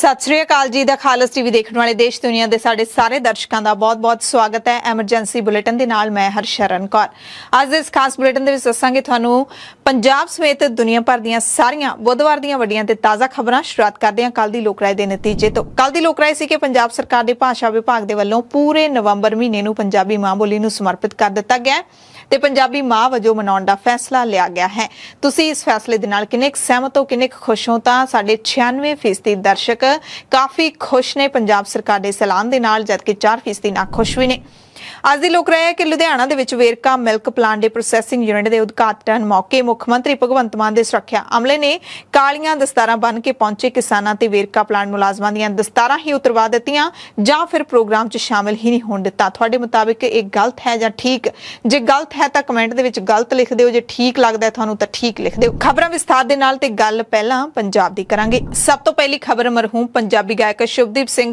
ਸਤਿ ਸ਼੍ਰੀ ਅਕਾਲ ਜੀ ਦਾ ਖਾਲਸ ਟੀਵੀ ਦੇਖਣ ਵਾਲੇ ਦੇਸ਼ ਦੁਨੀਆ ਦੇ ਸਾਡੇ ਸਾਰੇ ਦਰਸ਼ਕਾਂ ਦਾ ਬਹੁਤ-ਬਹੁਤ ਸਵਾਗਤ ਹੈ ਐਮਰਜੈਂਸੀ ਬੁਲੇਟਿਨ ਦੇ ਨਾਲ ਮੈਂ ਹਰਸ਼ਰਨ ਕੌਰ ਅੱਜ ਇਸ ਖਾਸ ਬੁਲੇਟਿਨ ਦੇ ਵਿੱਚ ਦੱਸਾਂਗੇ ਤੁਹਾਨੂੰ ਪੰਜਾਬ ਸਮੇਤ ਦੁਨੀਆ ਭਰ ਦੀਆਂ ਸਾਰੀਆਂ ਬੁੱਧਵਾਰ ਦੀਆਂ ਵੱਡੀਆਂ ਤੇ ਤਾਜ਼ਾ ਖਬਰਾਂ ਸ਼ੁਰੂਆਤ ਕਰਦੇ ਹਾਂ ਕੱਲ ਦੀ ਲੋਕਰਾਏ ਦੇ ਨਤੀਜੇ ਤੋਂ ਕੱਲ ਦੀ ਲੋਕਰਾਏ ਸੀ ਕਿ ਪੰਜਾਬ ਸਰਕਾਰ ਦੇ ਭਾਸ਼ਾ ਵਿਭਾਗ ਦੇ ਵੱਲੋਂ ਪੂਰੇ ਨਵੰਬਰ ਮਹੀਨੇ ਨੂੰ ਪੰਜਾਬੀ ਮਾਂ ਬੋਲੀ ਨੂੰ ਸਮਰਪਿਤ ਕਰ ਦਿੱਤਾ ਗਿਆ ਤੇ ਪੰਜਾਬੀ ਮਾਂ ਵਜੋਂ ਮਨਾਉਣ ਦਾ ਫੈਸਲਾ ਲਿਆ ਗਿਆ ਹੈ ਤੁਸੀਂ ਇਸ ਫੈਸਲੇ ਦੇ ਨਾਲ ਕਿੰਨੇ ਸਹਿਮਤ ਹੋ ਕਿੰਨੇ ਖੁਸ਼ ਹੋ ਤਾਂ ਸਾਡੇ 96% ਦਰਸ਼ਕ ਕਾਫੀ ਖੁਸ਼ ਨੇ ਪੰਜਾਬ ਸਰਕਾਰ ਦੇ ਸਲਾਨ ਦੇ ਨਾਲ ਜਦਕਿ 4 ਨਾ ਖੁਸ਼ ਵੀ ਨੇ ਅੱਜ ਦੀ ਲੋਕ ਰਾਏ ਹੈ ਕਿ ਲੁਧਿਆਣਾ ਦੇ ਵਿੱਚ ਵੇਰਕਾ ਮਿਲਕ ਪਲਾਂਟ ਦੇ ਪ੍ਰੋਸੈਸਿੰਗ ਯੂਨਿਟ ਦੇ ਉਦਘਾਟਨ ਮੌਕੇ ਮੁੱਖ ਮੰਤਰੀ ਭਗਵੰਤ ਮਾਨ ਦੇ ਸੁਰੱਖਿਆ ਅਮਲੇ ਨੇ ਕਾਲੀਆਂ ਦਸਤਾਰਾਂ ਬੰਨ ਕੇ ਪਹੁੰਚੇ ਕਿਸਾਨਾਂ ਤੇ ਵੇਰਕਾ ਪਲਾਂਟ ਮੁਲਾਜ਼ਮਾਂ ਦੀਆਂ ਦਸਤਾਰਾਂ ਹੀ ਉਤਰਵਾ ਦਿੱਤੀਆਂ ਜਾਂ ਫਿਰ ਪ੍ਰੋਗਰਾਮ 'ਚ ਸ਼ਾਮਿਲ ਹੀ ਨਹੀਂ ਹੋਣ ਦਿੱਤਾ ਤੁਹਾਡੇ ਮੁਤਾਬਿਕ ਇਹ ਗਲਤ ਹੈ ਜਾਂ ਠੀਕ ਜੇ ਗਲਤ ਹੈ ਤਾਂ ਕਮੈਂਟ ਦੇ ਵਿੱਚ ਗਲਤ ਲਿਖ ਦਿਓ ਜੇ ਠੀਕ ਲੱਗਦਾ ਹੈ ਤੁਹਾਨੂੰ ਤਾਂ ਠੀਕ ਲਿਖ ਦਿਓ ਖਬਰਾਂ ਵਿਸਥਾਰ ਦੇ ਨਾਲ ਤੇ ਗੱਲ ਪਹਿਲਾਂ ਪੰਜਾਬ ਦੀ ਕਰਾਂਗੇ ਸਭ ਤੋਂ ਪਹਿਲੀ ਖਬਰ ਮਰਹੂਮ ਪੰਜਾਬੀ ਗਾਇਕ ਸ਼ੁਭਦੀਪ ਸਿੰਘ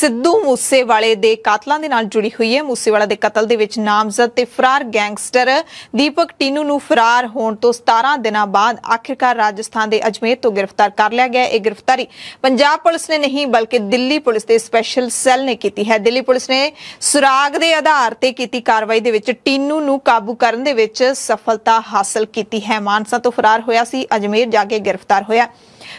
ਸਿੱਧੂ ਮੂਸੇ ਵਾਲੇ ਦੇ ਕਾਤਲਾਂ ਦੇ ਨਾਲ ਜੁੜੀ ਹੋਈ ਹੈ ਮੂਸੇ ਡੋਲੇਵਾਲਾ ਦੇ ਕਤਲ ਦੇ ਵਿੱਚ ਨਾਮਜ਼ਦ ਤੇ ਫਰਾਰ ਗੈਂਗਸਟਰ ਦੀਪਕ ਟੀਨੂ ਨੂੰ ਫਰਾਰ ਹੋਣ ਤੋਂ 17 ਦਿਨਾਂ ਬਾਅਦ ਆਖਿਰਕਾਰ ਰਾਜਸਥਾਨ ਦੇ ਅਜਮੇਰ ਤੋਂ ਗ੍ਰਿਫਤਾਰ ਕਰ ਲਿਆ ਗਿਆ ਇਹ ਗ੍ਰਿਫਤਾਰੀ ਪੰਜਾਬ ਪੁਲਿਸ ਨੇ ਨਹੀਂ ਬਲਕਿ ਦਿੱਲੀ ਪੁਲਿਸ ਦੇ ਸਪੈਸ਼ਲ ਸੈੱਲ ਨੇ ਕੀਤੀ ਹੈ ਦਿੱਲੀ ਪੁਲਿਸ ਨੇ ਸੁਰਾਗ ਦੇ ਆਧਾਰ ਤੇ ਕੀਤੀ ਕਾਰਵਾਈ ਦੇ ਵਿੱਚ ਟੀਨੂ ਨੂੰ ਕਾਬੂ ਕਰਨ ਦੇ ਵਿੱਚ ਸਫਲਤਾ ਹਾਸਲ ਕੀਤੀ ਹੈ ਮਾਨਸਾ ਤੋਂ ਫਰਾਰ ਹੋਇਆ ਸੀ ਅਜਮੇਰ ਜਾ ਕੇ ਗ੍ਰਿਫਤਾਰ ਹੋਇਆ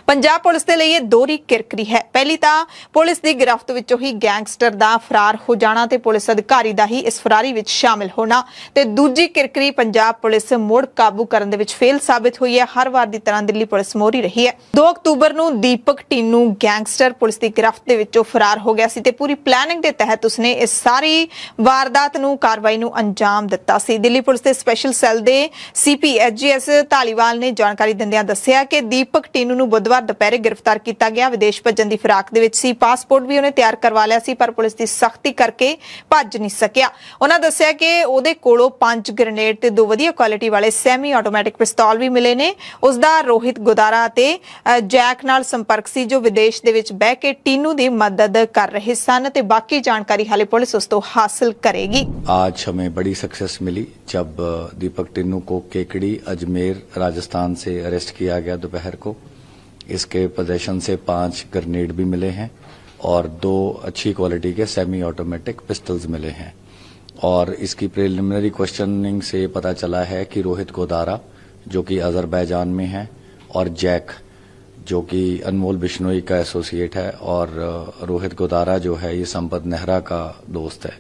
ਪੰਜਾਬ ਪੁਲਿਸ ਦੇ ਲਈ ਇਹ ਦੋਰੀ ਕਿਰਕਰੀ ਹੈ ਪਹਿਲੀ ਤਾਂ ਪੁਲਿਸ ਦੀ ਗ੍ਰਿਫਤ ਵਿੱਚੋਂ ਹੀ ਗੈਂਗਸਟਰ ਦਾ ਫਰਾਰ ਹੋ ਜਾਣਾ ਤੇ ਪੁਲਿਸ ਅਧਿਕਾਰੀ ਦਾ ਹੀ ਇਸ ਫਰਾਰੀ ਵਿੱਚ ਸ਼ਾਮਿਲ ਹੋਣਾ ਤੇ ਦੂਜੀ ਕਿਰਕਰੀ ਪੰਜਾਬ ਪੁਲਿਸ ਮੁੜ ਕਾਬੂ ਕਰਨ ਦੇ ਵਿੱਚ ਫੇਲ ਸਾਬਿਤ ਹੋਈ ਹੈ ਹਰ ਵਾਰ ਦੀ ਤਰ੍ਹਾਂ ਦਿੱਲੀ ਪੁਲਿਸ ਮੋਰੀ ਰਹੀ ਹੈ 2 ਅਕਤੂਬਰ ਨੂੰ ਦੀਪਕ ਟੀਨੂ ਗੈਂਗਸਟਰ ਪੁਲਿਸ ਦੀ ਗ੍ਰਿਫਤ ਦੇ ਵਿੱਚੋਂ ਫਰਾਰ ਹੋ ਗਿਆ ਸੀ ਤੇ ਪੂਰੀ ਪਲੈਨਿੰਗ ਦੇ ਤਹਿਤ ਉਸਨੇ ਇਸ ਸਾਰੀ ਵਾਰਦਾਤ ਨੂੰ ਕਾਰਵਾਈ ਨੂੰ ਅੰਜਾਮ ਦਿੱਤਾ ਸੀ ਦਿੱਲੀ ਪੁਲਿਸ ਦੇ ਸਪੈਸ਼ਲ ਸੈੱਲ ਦੇ ਸੀਪੀ ਧਾਲੀਵਾਲ ਨੇ ਜਾਣਕਾਰੀ ਦਿੰਦਿਆਂ ਦੱਸਿਆ ਕਿ ਦੀਪਕ ਟੀਨੂ ਨੂੰ ਬੁੱਧਵਾਰ ਦੁਪਹਿਰੇ ਗ੍ਰਿਫਤਾਰ ਕੀਤਾ ਗਿਆ ਵਿਦੇਸ਼ ਭੱਜਣ ਦੀ ਫਿਰਾਕ ਦੇ ਵਿੱਚ ਸੀ ਪਾਸਪੋਰਟ ਵੀ ਉਹਨੇ ਤਿਆਰ ਕਰਵਾ ਲਿਆ ਸੀ ਪਰ ਪੁਲਿਸ ਦੀ ਸਖਤੀ ਕਰਕੇ ਭੱਜ ਨਹੀਂ ਸਕਿਆ ਉਹਨਾਂ ਦੱਸਿਆ ਕਿ ਉਹਦੇ ਕੋਲੋਂ ਪੰਜ ਗ੍ਰੇਨੇਡ ਤੇ ਦੋ ਵਧੀਆ ਕੁਆਲਿਟੀ ਵਾਲੇ ਸੈਮੀ ਆਟੋਮੈਟਿਕ ਪਿਸਤੌਲ ਵੀ ਮਿਲੇ ਨੇ ਉਸ ਦਾ ਰੋਹਿਤ ਗੁਦਾਰਾ ਤੇ ਜੈਕ ਨਾਲ ਸੰਪਰਕ ਸੀ ਜੋ ਵਿਦੇਸ਼ ਦੇ ਵਿੱਚ ਬਹਿ ਕੇ ਟੀਨੂ ਦੀ ਮਦਦ ਕਰ ਰਹੇ ਸਨ ਤੇ ਬਾਕੀ ਜਾਣਕਾਰੀ ਹਾਲੇ ਪੁਲਿਸ ਉਸ ਤੋਂ ਹਾਸਲ ਕਰੇਗੀ ਅੱਜ हमें ਬੜੀ ਸਕਸੈਸ ਮਿਲੀ ਜਦ ਦੀਪਕ ਟੀਨੂ ਕੋ ਕੇਕੜੀ अजमेर राजस्थान से अरेस्ट किया गया दोपहर को इसके प्रदर्शन से पांच ग्रनेड भी मिले हैं और दो अच्छी क्वालिटी के सेमी ऑटोमेटिक पिस्टल्स मिले हैं और इसकी प्रिलिमिनरी क्वेश्चनिंग से पता चला है कि रोहित गोदारा जो कि अजरबैजान में है और जैक जो कि अनमोल बिश्नोई का एसोसिएट है और रोहित गोदारा जो है ये संपत नेहरा का दोस्त है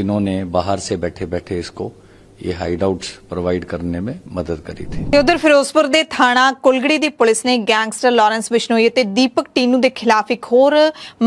इन्होंने बाहर से बैठे बैठे इसको ਇਹ ਹਾਈਡਆਊਟਸ ਪ੍ਰੋਵਾਈਡ ਕਰਨ करने ਮਦਦ ਕਰੀ करी थी ਉਧਰ ਫਿਰੋਜ਼ਪੁਰ ਦੇ ਥਾਣਾ ਕੁਲਗੜੀ ਦੀ ਪੁਲਿਸ ਨੇ ਗੈਂਗਸਟਰ ਲਾਰੈਂਸ ਬਿਸ਼ਨੋਈ ਤੇ ਦੀਪਕ ਟੀਨੂ ਦੇ ਖਿਲਾਫ ਇੱਕ ਹੋਰ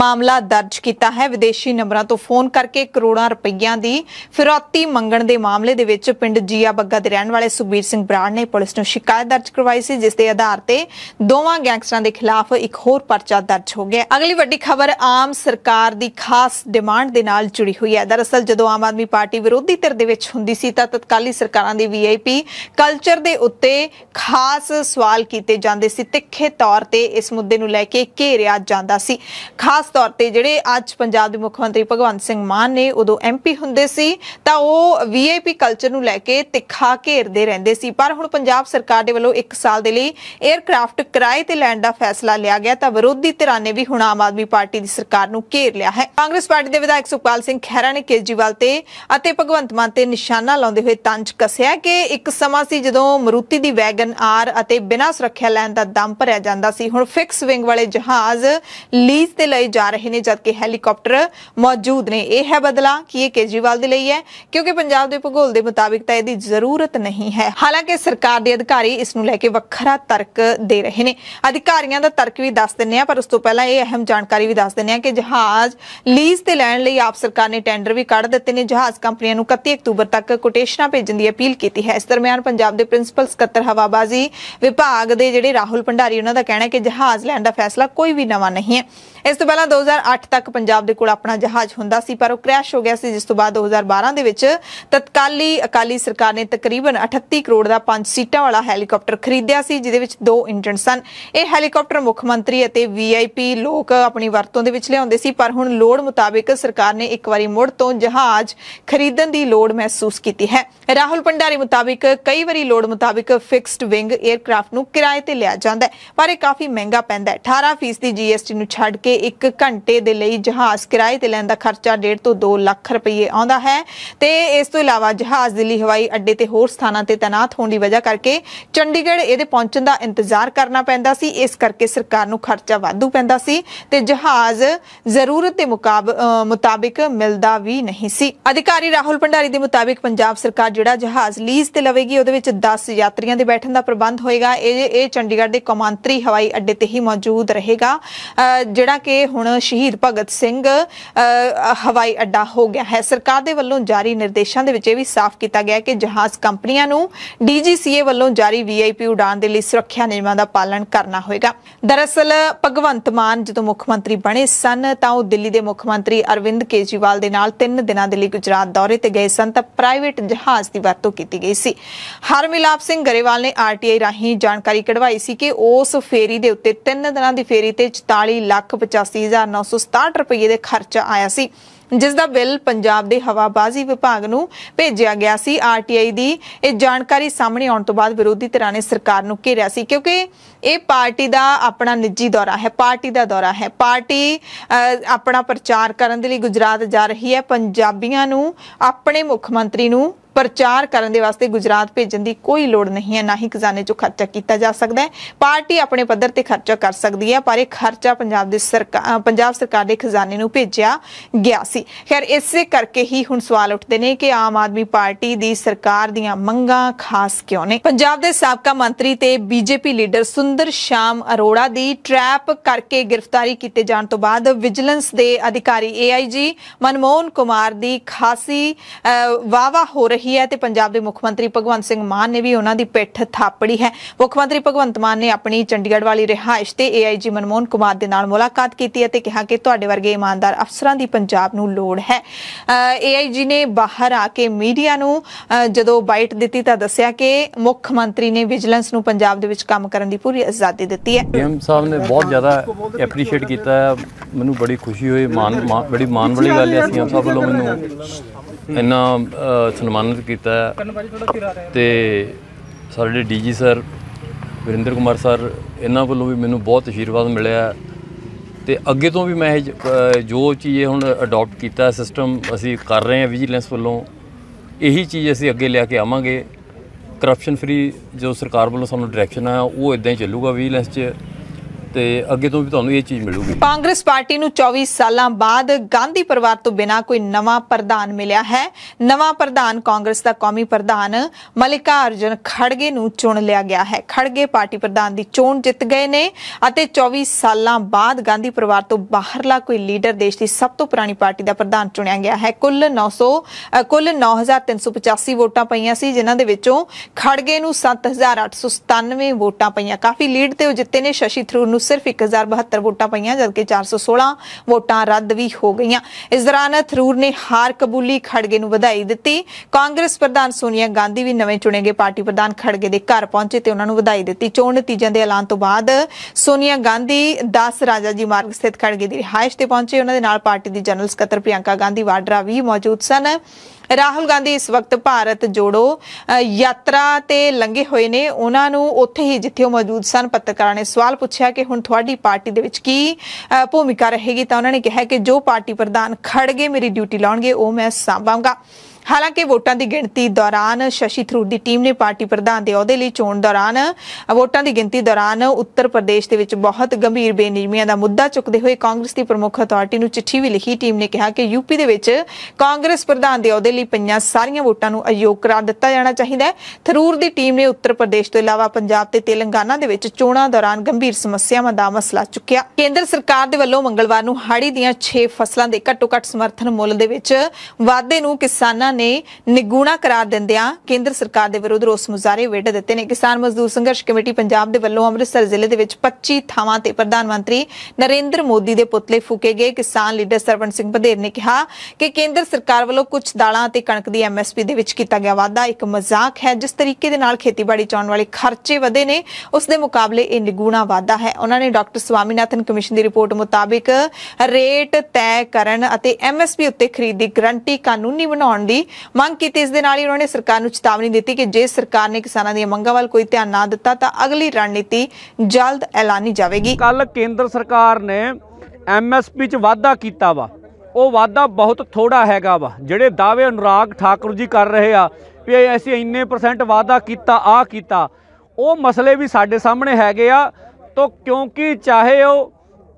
ਮਾਮਲਾ ਦਰਜ ਕੀਤਾ ਹੈ ਵਿਦੇਸ਼ੀ ਨੰਬਰਾਂ ਤੋਂ ਫੋਨ ਕਰਕੇ ਕਰੋੜਾਂ ਰੁਪਈਆਂ ਦੀ ਫਿਰੌਤੀ ਮੰਗਣ ਦੇ ਮਾਮਲੇ ਦੇ ਵਿੱਚ ਪਿੰਡ ਜੀਆ ਬੱਗਾ ਦੇ ਰਹਿਣ ਵਾਲੇ ਸੁਖਬੀਰ ਸਿੰਘ ਬਰਾੜ ਨੇ ਪੁਲਿਸ ਨੂੰ ਸ਼ਿਕਾਇਤ ਦਰਜ ਕਰਵਾਈ ਸੀ ਜਿਸ ਦੇ ਆਧਾਰ ਤੇ ਦੋਵਾਂ ਗੈਂਗਸਟਰਾਂ ਦੇ ਖਿਲਾਫ ਇੱਕ ਹੋਰ ਪਰਚਾ ਦਰਜ ਹੋ ਗਿਆ ਅਗਲੀ ਵੱਡੀ ਖਬਰ ਆਮ ਸਰਕਾਰ ਦੀ ਖਾਸ ਡਿਮਾਂਡ ਦੇ ਨਾਲ ਜੁੜੀ ਹੋਈ ਹੈ ਦਰਅਸਲ ਜਦੋਂ ਆਮ ਆਦਮੀ ਪਾਰਟੀ ਵਿਰੋਧੀ ਧਿਰ ਦੇ ਵਿੱਚ ਹੁੰਦੀ ਸੀ ਤਾਂ ਤਤਕਾਲੀ ਸਰਕਾਰਾਂ ਦੇ ਵੀਆਈਪੀ ਕਲਚਰ ਦੇ ਉੱਤੇ ਖਾਸ ਸਵਾਲ ਕੀਤੇ ਜਾਂਦੇ ਸੀ ਤਿੱਖੇ ਤੌਰ ਤੇ ਇਸ ਮੁੱਦੇ ਨੂੰ ਲੈ ਕੇ ਘੇਰਿਆ ਜਾਂਦਾ ਸੀ ਖਾਸ ਤੌਰ ਤੇ ਜਿਹੜੇ ਅੱਜ ਪੰਜਾਬ ਦੇ ਮੁੱਖ ਮੰਤਰੀ ਭਗਵੰਤ ਸਿੰਘ ਮਾਨ ਨੇ ਉਦੋਂ ਐਮਪੀ ਹੁੰਦੇ ਸੀ ਤਾਂ ਉਹ ਵੀਆਈਪੀ ਕਲਚਰ ਨੂੰ ਲੈ ਕੇ ਤਿੱਖਾ ਘੇਰਦੇ ਰਹਿੰਦੇ ਸੀ ਪਰ ਹੁਣ ਪੰਜਾਬ ਸਰਕਾਰ ਦੇ ਵੱਲੋਂ 1 ਸਾਲ ਦੇ ਲਈ 에ਅਰਕ੍ਰਾਫਟ ਕਿਰਾਏ ਤੇ ਲੈਣ ਦਾ ਫੈਸਲਾ ਲਿਆ ਗਿਆ ਤਾਂ ਵਿਰੋਧੀ ਧਿਰਾਂ ਨੇ ਵੀ ਹੁਣ ਆਮ ਆਦਮੀ ਪਾਰਟੀ ਦੀ ਸਰਕਾਰ ਨੂੰ ਘੇਰ ਲਿਆ ਹੈ ਕਾਂਗਰਸ ਪਾਰਟੀ ਦੇ ਵਿਧਾਇਕ ਸੁਖਪਾਲ ਸਿੰਘ ਖਹਿਰਾ ਨੇ ਕੇਜਰੀਵਾਲ ਤੇ ਅਤੇ ਭਗਵੰਤ ਮਾਨ ਤੇ ਨਿਸ਼ਾਨਾ ਲਾਉਂਦੇ ਹੋਏ ਤਨ 'ਚ ਕਸਿਆ ਕਿ ਇੱਕ ਸਮਾਂ ਸੀ ਜਦੋਂ ਮਰੂਤੀ ਦੀ ਵੈਗਨ ਆਰ ਅਤੇ ਬਿਨਾਂ ਸੁਰੱਖਿਆ ਲੈਣ ਦਾ ਦਮ ਭਰਿਆ ਜਾਂਦਾ ਸੀ ਹੁਣ ਫਿਕਸ ਵਿੰਗ ਵਾਲੇ ਜਹਾਜ਼ ਲੀਜ਼ ਤੇ ਲਏ ਜਾ ਰਹੇ ਨੇ ਜਦਕਿ ਹੈਲੀਕਾਪਟਰ ਮੌਜੂਦ ਨੇ ਇਹ ਹੈ ਬਦਲਾ ਕਿ ਇਹ ਕੇਜੀਵਾਲ ਦੇ ਲਈ ਹੈ ਕਿਉਂਕਿ ਪੰਜਾਬ ਦੇ ਭੂਗੋਲ ਦੇ ਮੁਤਾਬਿਕ ਤਾਂ ਇਹਦੀ ਜ਼ਰੂਰਤ ਨਹੀਂ ਹੈ ਹਾਲਾਂਕਿ ਸਰਕਾਰ ਦੇ ਅਧਿਕਾਰੀ ਇਸ ਨੂੰ ਲੈ ਕੇ ਵੱਖਰਾ ਤਰਕ ਦੇ ਰਹੇ ਨੇ ਅਧਿਕਾਰੀਆਂ ਦਾ ਤਰਕ ਵੀ ਦੱਸ ਦਿੰਨੇ ਆ ਪਰ ਉਸ ਤੋਂ ਪਹਿਲਾਂ ਇਹ ਅਹਿਮ ਜਾਣਕਾਰੀ ਵੀ ਦੱਸ ਦਿੰਨੇ ਆ ਕਿ ਜਹਾਜ਼ ਲੀਜ਼ ਤੇ ਲੈਣ ਲਈ ਆਪ ਸਰਕਾਰ ਨੇ ਟੈਂਡਰ ਵੀ ਕੱਢ ਦਿੱਤੇ ਨੇ ਜਹਾਜ਼ ਕੰਪਨੀਆਂ ਨੂੰ 31 ਅਕਤੂਬਰ ਤੱਕ ਕੋਟੇ ਕਮਿਸ਼ਨਾਂ ਭੇਜਣ ਦੀ ਅਪੀਲ ਕੀਤੀ ਹੈ ਇਸ ਦਰਮਿਆਨ ਪੰਜਾਬ ਦੇ ਪ੍ਰਿੰਸੀਪਲ ਸਕੱਤਰ ਹਵਾਬਾਜ਼ੀ ਵਿਭਾਗ ਦੇ ਜਿਹੜੇ ਰਾਹੁਲ ਭੰਡਾਰੀ ਉਹਨਾਂ ਦਾ ਕਹਿਣਾ ਹੈ ਕਿ ਜਹਾਜ਼ ਲੈਣ ਦਾ ਫੈਸਲਾ ਕੋਈ ਵੀ ਨਵਾਂ ਨਹੀਂ ਹੈ ਇਸ ਤੋਂ ਪਹਿਲਾਂ 2008 ਤੱਕ ਪੰਜਾਬ ਦੇ ਕੋਲ ਆਪਣਾ ਜਹਾਜ਼ ਹੁੰਦਾ ਸੀ ਪਰ ਉਹ ਕ੍ਰੈਸ਼ ਹੋ ਗਿਆ ਸੀ ਜਿਸ ਤੋਂ ਬਾਅਦ 2012 ਦੇ ਵਿੱਚ ਤਤਕਾਲੀ ਅਕਾਲੀ ਸਰਕਾਰ ਨੇ ਤਕਰੀਬਨ 38 ਕਰੋੜ ਦਾ 5 ਸੀਟਾਂ ਵਾਲਾ ਹੈਲੀਕਾਪਟਰ ਖਰੀਦਿਆ ਸੀ ਜਿਹਦੇ ਵਿੱਚ ਦੋ ਇੰਜਨ ਸਨ ਇਹ ਹੈਲੀਕਾਪਟਰ ਮੁੱਖ ਮੰਤਰੀ ਅਤੇ ਵੀਆਈਪੀ ਲੋਕ ਆਪਣੀ ਵਰਤੋਂ ਦੇ ਵਿੱਚ ਲਿਆਉਂਦੇ ਸੀ ਪਰ ਹੁਣ ਲੋੜ ਮੁਤਾਬਿਕ ਸਰਕਾਰ ਨੇ ਇੱਕ ਵਾਰੀ ਮੁੜ ਤੋਂ ਜਹਾਜ਼ ਖਰੀਦਣ ਦੀ ਲੋੜ ਮਹਿਸੂਸ ਕੀਤੀ ਹੈ ਰਾਹੁਲ ਪੰਡਾਰੀ ਮੁਤਾਬਿਕ ਕਈ ਵਾਰੀ ਲੋੜ ਮੁਤਾਬਿਕ ਫਿਕਸਡ ਵਿੰਗ 에ਅਰਕ੍ਰਾਫਟ ਨੂੰ ਕਿਰਾਏ ਤੇ ਲਿਆ ਜਾਂਦਾ ਹੈ ਪਰ ਇਹ ਕਾਫੀ ਮਹਿੰਗਾ ਪੈਂਦਾ ਹੈ 18% ਦੀ ਜੀਐਸਟੀ ਨੂੰ ਛੱਡ ਕੇ 1 ਘੰਟੇ ਦੇ ਲਈ ਜਹਾਜ਼ ਕਿਰਾਏ ਤੇ ਲੈਣ ਦਾ ਖਰਚਾ 1.5 ਤੋਂ 2 ਲੱਖ ਰੁਪਏ ਆਉਂਦਾ ਹੈ ਤੇ ਇਸ ਤੋਂ ਇਲਾਵਾ ਜਹਾਜ਼ ਦਿੱਲੀ ਹਵਾਈ ਅੱਡੇ ਤੇ ਹੋਰ ਸਥਾਨਾਂ ਤੇ ਤਾਇਨਾਤ ਹੋਣ ਦੀ ਵਜ੍ਹਾ ਕਰਕੇ ਚੰਡੀਗੜ੍ਹ ਇਹਦੇ ਪਹੁੰਚਣ ਦਾ ਇੰਤਜ਼ਾਰ ਕਰਨਾ ਪੈਂਦਾ ਸੀ ਇਸ ਕਰਕੇ ਸਰਕਾਰ ਨੂੰ ਖਰਚਾ ਵਾਧੂ ਪੈਂਦਾ ਸੀ ਤੇ ਜਹਾਜ਼ ਜ਼ਰੂਰਤ ਦੇ ਮੁਤਾਬਿਕ ਮਿਲਦਾ ਵੀ ਨਹੀਂ ਸੀ ਅਧਿਕਾਰੀ ਰਾਹੁਲ ਭੰਡਾਰੀ ਦੇ ਮੁਤਾਬਿਕ ਪੰਜਾਬ ਸਰਕਾਰ ਜਿਹੜਾ ਜਹਾਜ਼ ਲੀਜ਼ ਤੇ ਲਵੇਗੀ ਉਹਦੇ ਵਿੱਚ 10 ਯਾਤਰੀਆਂ ਦੇ ਬੈਠਣ ਦਾ ਪ੍ਰਬੰਧ ਹੋਏਗਾ ਇਹ ਇਹ ਚੰਡੀਗੜ੍ਹ ਦੇ ਕਮਾਂਤਰੀ ਹਵਾਈ ਅੱਡੇ ਤੇ ਹੀ ਮੌਜੂਦ ਰਹੇਗਾ ਜਿਹੜਾ ਕਿ ਹੁਣ ਸ਼ਹੀਦ ਭਗਤ ਸਿੰਘ ਹਵਾਈ ਅੱਡਾ ਹੋ ਗਿਆ ਹੈ ਸਰਕਾਰ ਦੇ ਵੱਲੋਂ ਜਾਰੀ ਨਿਰਦੇਸ਼ਾਂ ਦੇ ਵਿੱਚ ਇਹ ਵੀ ਸਾਫ਼ ਕੀਤਾ ਗਿਆ ਕਿ ਜਹਾਜ਼ ਕੰਪਨੀਆਂ ਨੂੰ ਡੀਜੀਸੀਏ ਵੱਲੋਂ ਜਾਰੀ ਵੀਆਈਪੀ ਉਡਾਨ ਦੇ ਲਈ ਸੁਰੱਖਿਆ ਨਿਯਮਾਂ ਦਾ ਪਾਲਣ ਕਰਨਾ ਹੋਵੇਗਾ ਦਰਅਸਲ ਭਗਵੰਤ ਮਾਨ ਜਦੋਂ ਮੁੱਖ ਮੰਤਰੀ ਬਣੇ ਸਨ ਤਾਂ ਉਹ ਦਿੱਲੀ ਦੇ ਮੁੱਖ ਮੰਤਰੀ ਅਰਵਿੰਦ ਕੇਜੀਵਾਲ ਦੇ ਨਾਲ 3 ਦਿਨਾਂ ਦੇ ਲਈ ਗੁਜਰਾਤ ਦੌਰੇ ਤੇ ਗਏ ਸਨ ਤਾਂ ਪ੍ਰਾਈਵੇਟ ਜਹਾਜ਼ ਦੀ ਵਰਤੋਂ ਕੀਤੀ ਗਈ ਸੀ ਹਰਮਿਲਾਪ ਸਿੰਘ ਗਰੇਵਾਲ ਨੇ ਆਰਟੀਆਈ ਰਾਹੀਂ ਜਾਣਕਾਰੀ ਕਢਵਾਈ ਸੀ ਕਿ ਉਸ ਫੇਰੀ ਦੇ ਉੱਤੇ 3 ਦਿਨਾਂ ਦੀ ਫੇਰੀ ਤੇ 44 ਲੱਖ 85967 ਰੁਪਏ ਦੇ ਖਰਚਾ ਆਇਆ ਸੀ ਜਿਸ ਦਾ ਬਿੱਲ ਪੰਜਾਬ ਦੇ ਹਵਾਬਾਜ਼ੀ ਵਿਭਾਗ ਨੂੰ ਭੇਜਿਆ ਗਿਆ ਸੀ ਆਰਟੀਆਈ ਦੀ ਇਹ ਜਾਣਕਾਰੀ ਸਾਹਮਣੇ ਆਉਣ ਤੋਂ ਬਾਅਦ ਵਿਰੋਧੀ ਧਿਰਾਂ ਨੇ ਸਰਕਾਰ ਨੂੰ ਘੇਰਿਆ ਸੀ ਕਿਉਂਕਿ ਇਹ ਪਾਰਟੀ ਦਾ ਆਪਣਾ ਨਿੱਜੀ ਦੌਰਾ ਹੈ ਪਾਰਟੀ ਦਾ ਦੌਰਾ ਹੈ ਪਾਰਟੀ ਆਪਣਾ ਪ੍ਰਚਾਰ ਕਰਨ ਦੇ ਲਈ ਗੁਜਰਾਤ ਜਾ ਰਹੀ ਹੈ ਪੰਜਾਬੀਆਂ ਨੂੰ ਆਪਣੇ ਮੁੱਖ ਮੰਤਰੀ ਨੂੰ ਪ੍ਰਚਾਰ ਕਰਨ ਦੇ ਵਾਸਤੇ ਗੁਜਰਾਤ ਭੇਜਣ ਦੀ ਕੋਈ ਲੋੜ ਨਹੀਂ ਹੈ ਨਾ ਹੀ ਖਜ਼ਾਨੇ 'ਚੋਂ ਖਰਚਾ ਕੀਤਾ ਜਾ ਸਕਦਾ ਹੈ ਪਾਰਟੀ ਆਪਣੇ ਪੱਧਰ ਤੇ ਖਰਚਾ ਕਰ ਸਕਦੀ ਹੈ ਪਰ ਇਹ ਖਰਚਾ ਪੰਜਾਬ ਦੇ ਸਰਕਾਰ ਪੰਜਾਬ ਸਰਕਾਰ ਦੇ ਖਜ਼ਾਨੇ ਨੂੰ ਭੇਜਿਆ ਗਿਆ ਸੀ ਖੈਰ ਇਸੇ ਕਰਕੇ ਹੀ ਹੁਣ ਸਵਾਲ ਉੱਠਦੇ ਨੇ ਕਿ ਆਮ ਆਦਮੀ ਪਾਰਟੀ ਦੀ ਸਰਕਾਰ ਦੀਆਂ ਮੰਗਾਂ ਖਾਸ ਕਿਉਂ ਨੇ ਪੰਜਾਬ ਦੇ ਸਾਬਕਾ ਮੰਤਰੀ ਤੇ ਬੀਜੇਪੀ ਲੀਡਰ ਸੁੰਦਰ ਸ਼ਾਮ ਅਰੋੜਾ ਦੀ ਟ੍ਰੈਪ ਕਰਕੇ ਗ੍ਰਿਫਤਾਰੀ ਕੀਤੇ ਜਾਣ ਤੋਂ ਬਾਅਦ ਵਿਜੀਲੈਂਸ ਦੇ ਅਧਿਕਾਰੀ ਏਆਈਜੀ ਮਨਮੋਹਨ ਕੁਮਾਰ ਦੀ ਖਾਸੀ ਵਾਵਾ ਹੋ ਰਹੀ ਰਹੀ ਹੈ ਤੇ ਪੰਜਾਬ ਦੇ ਮੁੱਖ ਮੰਤਰੀ ਭਗਵੰਤ ਸਿੰਘ ਮਾਨ ਨੇ ਵੀ ਉਹਨਾਂ ਦੀ ਪਿੱਠ ਥਾਪੜੀ ਹੈ ਮੁੱਖ ਮੰਤਰੀ ਭਗਵੰਤ ਮਾਨ ਨੇ ਆਪਣੀ ਚੰਡੀਗੜ੍ਹ ਵਾਲੀ ਰਿਹਾਇਸ਼ ਤੇ ਏਆਈਜੀ ਮਨਮੋਹਨ ਕੁਮਾਰ ਦੇ ਨਾਲ ਮੁਲਾਕਾਤ ਕੀਤੀ ਅਤੇ ਕਿਹਾ ਕਿ ਤੁਹਾਡੇ ਵਰਗੇ ਇਮਾਨਦਾਰ ਅਫਸਰਾਂ ਦੀ ਪੰਜਾਬ ਨੂੰ ਲੋੜ ਹੈ ਏਆਈਜੀ ਨੇ ਬਾਹਰ ਆ ਕੇ ਮੀਡੀਆ ਨੂੰ ਜਦੋਂ ਬਾਈਟ ਦਿੱਤੀ ਤਾਂ ਦੱਸਿਆ ਕਿ ਮੁੱਖ ਮੰਤਰੀ ਨੇ ਵਿਜੀਲੈਂਸ ਨੂੰ ਪੰਜਾਬ ਦੇ ਵਿੱਚ ਕੰਮ ਕਰਨ ਦੀ ਪੂਰੀ ਆਜ਼ਾਦੀ ਦਿੱਤੀ ਹੈ ਐਮ ਸਾਹਿਬ ਨੇ ਬਹੁਤ ਜ਼ਿਆਦਾ ਐਪਰੀਸ਼ੀਏਟ ਕੀਤਾ ਮੈਨੂੰ ਬੜੀ ਖੁਸ਼ੀ ਹੋਈ ਮਾਨ ਬੜੀ ਮਾਨ ਵਾਲੀ ਗੱਲ ਹੈ ਐਮ ਸਾਹਿਬ ਵੱਲੋਂ ਮੈਨੂੰ ਇੰਨਾ ਸਨਮਾਨਿਤ ਕੀਤਾ ਤੇ ਸਾਡੇ DG sir Virinder Kumar sir ਇਹਨਾਂ ਵੱਲੋਂ ਵੀ ਮੈਨੂੰ ਬਹੁਤ ਅਸ਼ੀਰਵਾਦ ਮਿਲਿਆ ਤੇ ਅੱਗੇ ਤੋਂ ਵੀ ਮੈਂ ਜੋ ਚੀਜ਼ ਇਹ ਹੁਣ ਅਡਾਪਟ ਕੀਤਾ ਸਿਸਟਮ ਅਸੀਂ ਕਰ ਰਹੇ ਹਾਂ ਵਿਜੀਲੈਂਸ ਵੱਲੋਂ ਇਹੀ ਚੀਜ਼ ਅਸੀਂ ਅੱਗੇ ਲਿਆ ਕੇ ਆਵਾਂਗੇ ਕਰਪਸ਼ਨ ਫਰੀ ਜੋ ਸਰਕਾਰ ਵੱਲੋਂ ਸਾਨੂੰ ਡਾਇਰੈਕਸ਼ਨ ਆ ਉਹ ਇਦਾਂ ਹੀ ਚੱਲੂਗਾ ਵਿਜੀਲੈਂਸ 'ਚ ਤੇ ਅੱਗੇ ਤੋਂ ਵੀ ਤੁਹਾਨੂੰ ਇਹ ਚੀਜ਼ ਮਿਲੂਗੀ ਕਾਂਗਰਸ ਪਾਰਟੀ ਨੂੰ 24 ਸਾਲਾਂ ਬਾਅਦ ਗਾਂਧੀ ਪਰਿਵਾਰ ਤੋਂ ਬਿਨਾ ਕੋਈ ਨਵਾਂ ਪ੍ਰਧਾਨ ਮਿਲਿਆ ਹੈ ਨਵਾਂ ਪ੍ਰਧਾਨ ਕਾਂਗਰਸ ਦਾ ਕੌਮੀ ਪ੍ਰਧਾਨ ਮਲਿਕਾ ਅਰਜਨ ਖੜਗੇ ਨੂੰ ਚੁਣ ਲਿਆ ਗਿਆ ਹੈ ਖੜਗੇ ਪਾਰਟੀ ਪ੍ਰਧਾਨ ਦੀ ਚੋਣ ਜਿੱਤ ਗਏ ਨੇ ਅਤੇ 24 ਸਾਲਾਂ ਬਾਅਦ ਗਾਂਧੀ ਪਰਿਵਾਰ ਤੋਂ ਬਾਹਰਲਾ ਕੋਈ ਲੀਡਰ ਦੇਸ਼ ਦੀ ਸਭ ਤੋਂ ਪੁਰਾਣੀ ਪਾਰਟੀ ਦਾ ਪ੍ਰਧਾਨ ਚੁਣਿਆ ਗਿਆ ਹੈ ਕੁੱਲ 900 ਕੁੱਲ 9385 ਵੋਟਾਂ ਪਈਆਂ ਸੀ ਜਿਨ੍ਹਾਂ ਦੇ ਵਿੱਚੋਂ ਖੜਗੇ ਨੂੰ 7897 ਵੋਟਾਂ ਪਈਆਂ ਕਾਫੀ ਲੀਡ ਤੇ ਉਹ ਜਿੱਤੇ ਨੇ ਸ਼ਸ਼ੀ ਥਰੂ ਨੂੰ ਸਿਰਫ 1072 ਵੋਟਾਂ ਪਈਆਂ ਜਦਕਿ 416 ਵੋਟਾਂ ਰੱਦ ਵੀ ਹੋ ਗਈਆਂ ਇਸ ਦੌਰਾਨ ਥਰੂਰ ਨੇ ਹਾਰ ਕਬੂਲੀ ਖੜਗੇ ਨੂੰ ਵਧਾਈ ਦਿੱਤੀ ਕਾਂਗਰਸ ਪ੍ਰਧਾਨ ਸੋਨੀਆ ਗਾਂਧੀ ਵੀ ਨਵੇਂ ਚੁਣੇ ਗਏ ਪਾਰਟੀ ਪ੍ਰਧਾਨ ਖੜਗੇ ਦੇ ਘਰ ਪਹੁੰਚੇ ਤੇ ਉਹਨਾਂ ਨੂੰ ਵਧਾਈ ਦਿੱਤੀ ਚੋਣ ਨਤੀਜਿਆਂ ਦੇ ਐਲਾਨ ਤੋਂ ਬਾਅਦ ਸੋਨੀਆ ਗਾਂਧੀ 10 ਰਾਜਾ ਜੀ ਮਾਰਗ ਸਥਿਤ ਖੜਗੇ ਦੀ ਰਿਹਾਇਸ਼ ਤੇ ਪਹੁੰਚੇ ਉਹਨਾਂ ਦੇ ਨਾਲ ਪਾਰਟੀ ਦੀ ਜਨਰਲ ਸਕੱਤਰ ਪ੍ਰਿਆੰਕਾ ਗਾਂਧੀ ਵਾਡਰਾ ਵੀ ਮੌਜੂਦ ਸਨ ਰਾਹੁਲ ਗਾਂਧੀ ਇਸ ਵਕਤ ਭਾਰਤ ਜੋੜੋ ਯਾਤਰਾ ਤੇ ਲੰਗੇ ਹੋਏ ਨੇ ਉਹਨਾਂ ਨੂੰ ਉੱਥੇ ਹੀ ਜਿੱਥੇ ਉਹ ਮੌਜੂਦ ਸਨ ਪੱਤਰਕਾਰਾਂ ਨੇ ਸਵਾਲ ਪੁੱਛਿਆ ਕਿ ਹੁਣ ਤੁਹਾਡੀ ਪਾਰਟੀ ਦੇ ਵਿੱਚ ਕੀ ਭੂਮਿਕਾ ਰਹੇਗੀ ਤਾਂ ਉਹਨਾਂ ਨੇ ਕਿਹਾ ਕਿ ਜੋ ਪਾਰਟੀ ਪ੍ਰਧਾਨ ਖੜਗੇ ਮੇਰੀ ਡਿਊਟੀ ਲਾਉਣਗੇ ਉਹ ਮੈਂ ਸੰਭਾਵਾਂਗਾ ਹਾਲਾਂਕਿ ਵੋਟਾਂ ਦੀ ਗਿਣਤੀ ਦੌਰਾਨ ਸ਼ਸ਼ੀ ਥਰੂਰ ਦੀ ਟੀਮ ਨੇ ਪਾਰਟੀ ਪ੍ਰਧਾਨ ਦੇ ਅਹੁਦੇ ਲਈ ਚੋਣ ਦੌਰਾਨ ਵੋਟਾਂ ਦੀ ਗਿਣਤੀ ਦੌਰਾਨ ਉੱਤਰ ਪ੍ਰਦੇਸ਼ ਦੇ ਵਿੱਚ ਬਹੁਤ ਗੰਭੀਰ ਬੇਨਿਯਮੀਆਂ ਦਾ ਮੁੱਦਾ ਚੁੱਕਦੇ ਹੋਏ ਕਾਂਗਰਸ ਦੀ ਪ੍ਰਮੁੱਖ ਅਥਾਰਟੀ ਨੂੰ ਚਿੱਠੀ ਵੀ ਲਿਖੀ ਟੀਮ ਨੇ ਕਿਹਾ ਕਿ ਯੂਪੀ ਦੇ ਵਿੱਚ ਕਾਂਗਰਸ ਪ੍ਰਧਾਨ ਦੇ ਅਹੁਦੇ ਲਈ ਪਈਆਂ ਸਾਰੀਆਂ ਵੋਟਾਂ ਨੂੰ ਅਯੋਗ ਕਰਾ ਦਿੱਤਾ ਜਾਣਾ ਚਾਹੀਦਾ ਹੈ ਥਰੂਰ ਦੀ ਟੀਮ ਨੇ ਉੱਤਰ ਪ੍ਰਦੇਸ਼ ਤੋਂ ਇਲਾਵਾ ਪੰਜਾਬ ਤੇ ਤੇਲੰਗਾਨਾ ਦੇ ਵਿੱਚ ਚੋਣਾਂ ਦੌਰਾਨ ਗੰਭੀਰ ਸਮੱਸਿਆਵਾਂ ਦਾ ਮਸਲਾ ਚੁੱਕਿਆ ਕੇਂਦਰ ਸਰਕਾਰ ਦੇ ਵੱਲੋਂ ਮੰਗਲਵਾਰ ਨੂੰ ਹਾੜੀ ਦੀਆਂ 6 ਫਸਲਾਂ ਦੇ ਘੱਟੋ-ਘੱਟ ਸਮਰਥਨ ਮੁੱਲ ਦੇ ਵਿੱਚ ਵਾਅਦੇ ਨੂੰ ਕਿਸਾਨਾਂ ਨੇ ਨਿਗੂਣਾ ਕਰਾਰ ਦਿੰਦਿਆਂ ਕੇਂਦਰ ਸਰਕਾਰ ਦੇ ਵਿਰੁੱਧ ਰੋਸ ਮੁਜ਼ਾਰੇ ਵਿੱਢ ਦਿੱਤੇ ਨੇ ਕਿਸਾਨ ਮਜ਼ਦੂਰ ਸੰਘਰਸ਼ ਕਮੇਟੀ ਪੰਜਾਬ ਦੇ ਵੱਲੋਂ ਅੰਮ੍ਰਿਤਸਰ ਜ਼ਿਲ੍ਹੇ ਦੇ ਵਿੱਚ 25 ਥਾਵਾਂ ਤੇ ਪ੍ਰਧਾਨ ਮੰਤਰੀ ਨਰਿੰਦਰ ਮੋਦੀ ਦੇ ਪੁਤਲੇ ਫੂਕੇ ਗਏ ਕਿਸਾਨ ਲੀਡਰ ਸਰਵਣ ਸਿੰਘ ਭਦੇਰ ਨੇ ਕਿਹਾ ਕਿ ਕੇਂਦਰ ਸਰਕਾਰ ਵੱਲੋਂ ਕੁਝ ਦਾਲਾਂ ਅਤੇ ਕਣਕ ਦੀ ਐਮਐਸਪੀ ਦੇ ਵਿੱਚ ਕੀਤਾ ਗਿਆ ਵਾਅਦਾ ਇੱਕ ਮਜ਼ਾਕ ਹੈ ਜਿਸ ਤਰੀਕੇ ਦੇ ਨਾਲ ਖੇਤੀਬਾੜੀ ਚਾਉਣ ਵਾਲੇ ਖਰਚੇ ਵਧੇ ਨੇ ਉਸ ਦੇ ਮੁਕਾਬਲੇ ਇਹ ਨਿਗੂਣਾ ਵਾਅਦਾ ਹੈ ਉਹਨਾਂ ਨੇ ਡਾਕਟਰ ਸਵਾਮੀਨਾਥਨ ਕਮਿਸ਼ਨ ਦੀ ਰਿਪੋਰਟ ਮੁਤਾਬਿਕ ਰੇਟ ਤੈਅ ਕਰਨ ਅਤੇ ਐਮਐਸਪੀ ਉੱਤੇ ਖਰੀਦ ਦੀ ਗਰੰਟੀ ਕਾਨੂੰਨੀ ਬਣਾਉਣ ਦੀ ਮੰਗ ਕੀਤੀ ਇਸ ਦੇ ਨਾਲ ਹੀ ਉਹਨਾਂ ਨੇ ਸਰਕਾਰ ਨੂੰ ਚੇਤਾਵਨੀ ਦਿੱਤੀ ਕਿ ਜੇ ਸਰਕਾਰ ਨੇ ਕਿਸਾਨਾਂ ਦੀਆਂ ਮੰਗਾਂ ਵੱਲ ਕੋਈ ਧਿਆਨ ਨਾ ਦਿੱਤਾ ਤਾਂ ਅਗਲੀ ਰਣਨੀਤੀ ਜਲਦ ਐਲਾਨੀ ਜਾਵੇਗੀ ਕੱਲ ਕੇਂਦਰ ਸਰਕਾਰ ਨੇ ਐਮਐਸਪੀ 'ਚ ਵਾਅਦਾ ਕੀਤਾ ਵਾ ਉਹ ਵਾਅਦਾ ਬਹੁਤ ਥੋੜਾ ਹੈਗਾ ਵਾ ਜਿਹੜੇ ਦਾਅਵੇ ਅਨੁਰਾਗ ਠਾਕੁਰ ਜੀ ਕਰ ਰਹੇ ਆ ਵੀ ਅਸੀਂ ਇੰਨੇ ਪਰਸੈਂਟ ਵਾਅਦਾ ਕੀਤਾ ਆ ਕੀਤਾ ਉਹ ਮਸਲੇ ਵੀ ਸਾਡੇ ਸਾਹਮਣੇ ਹੈਗੇ ਆ ਤੋ ਕਿਉਂਕਿ ਚਾਹੇ ਉਹ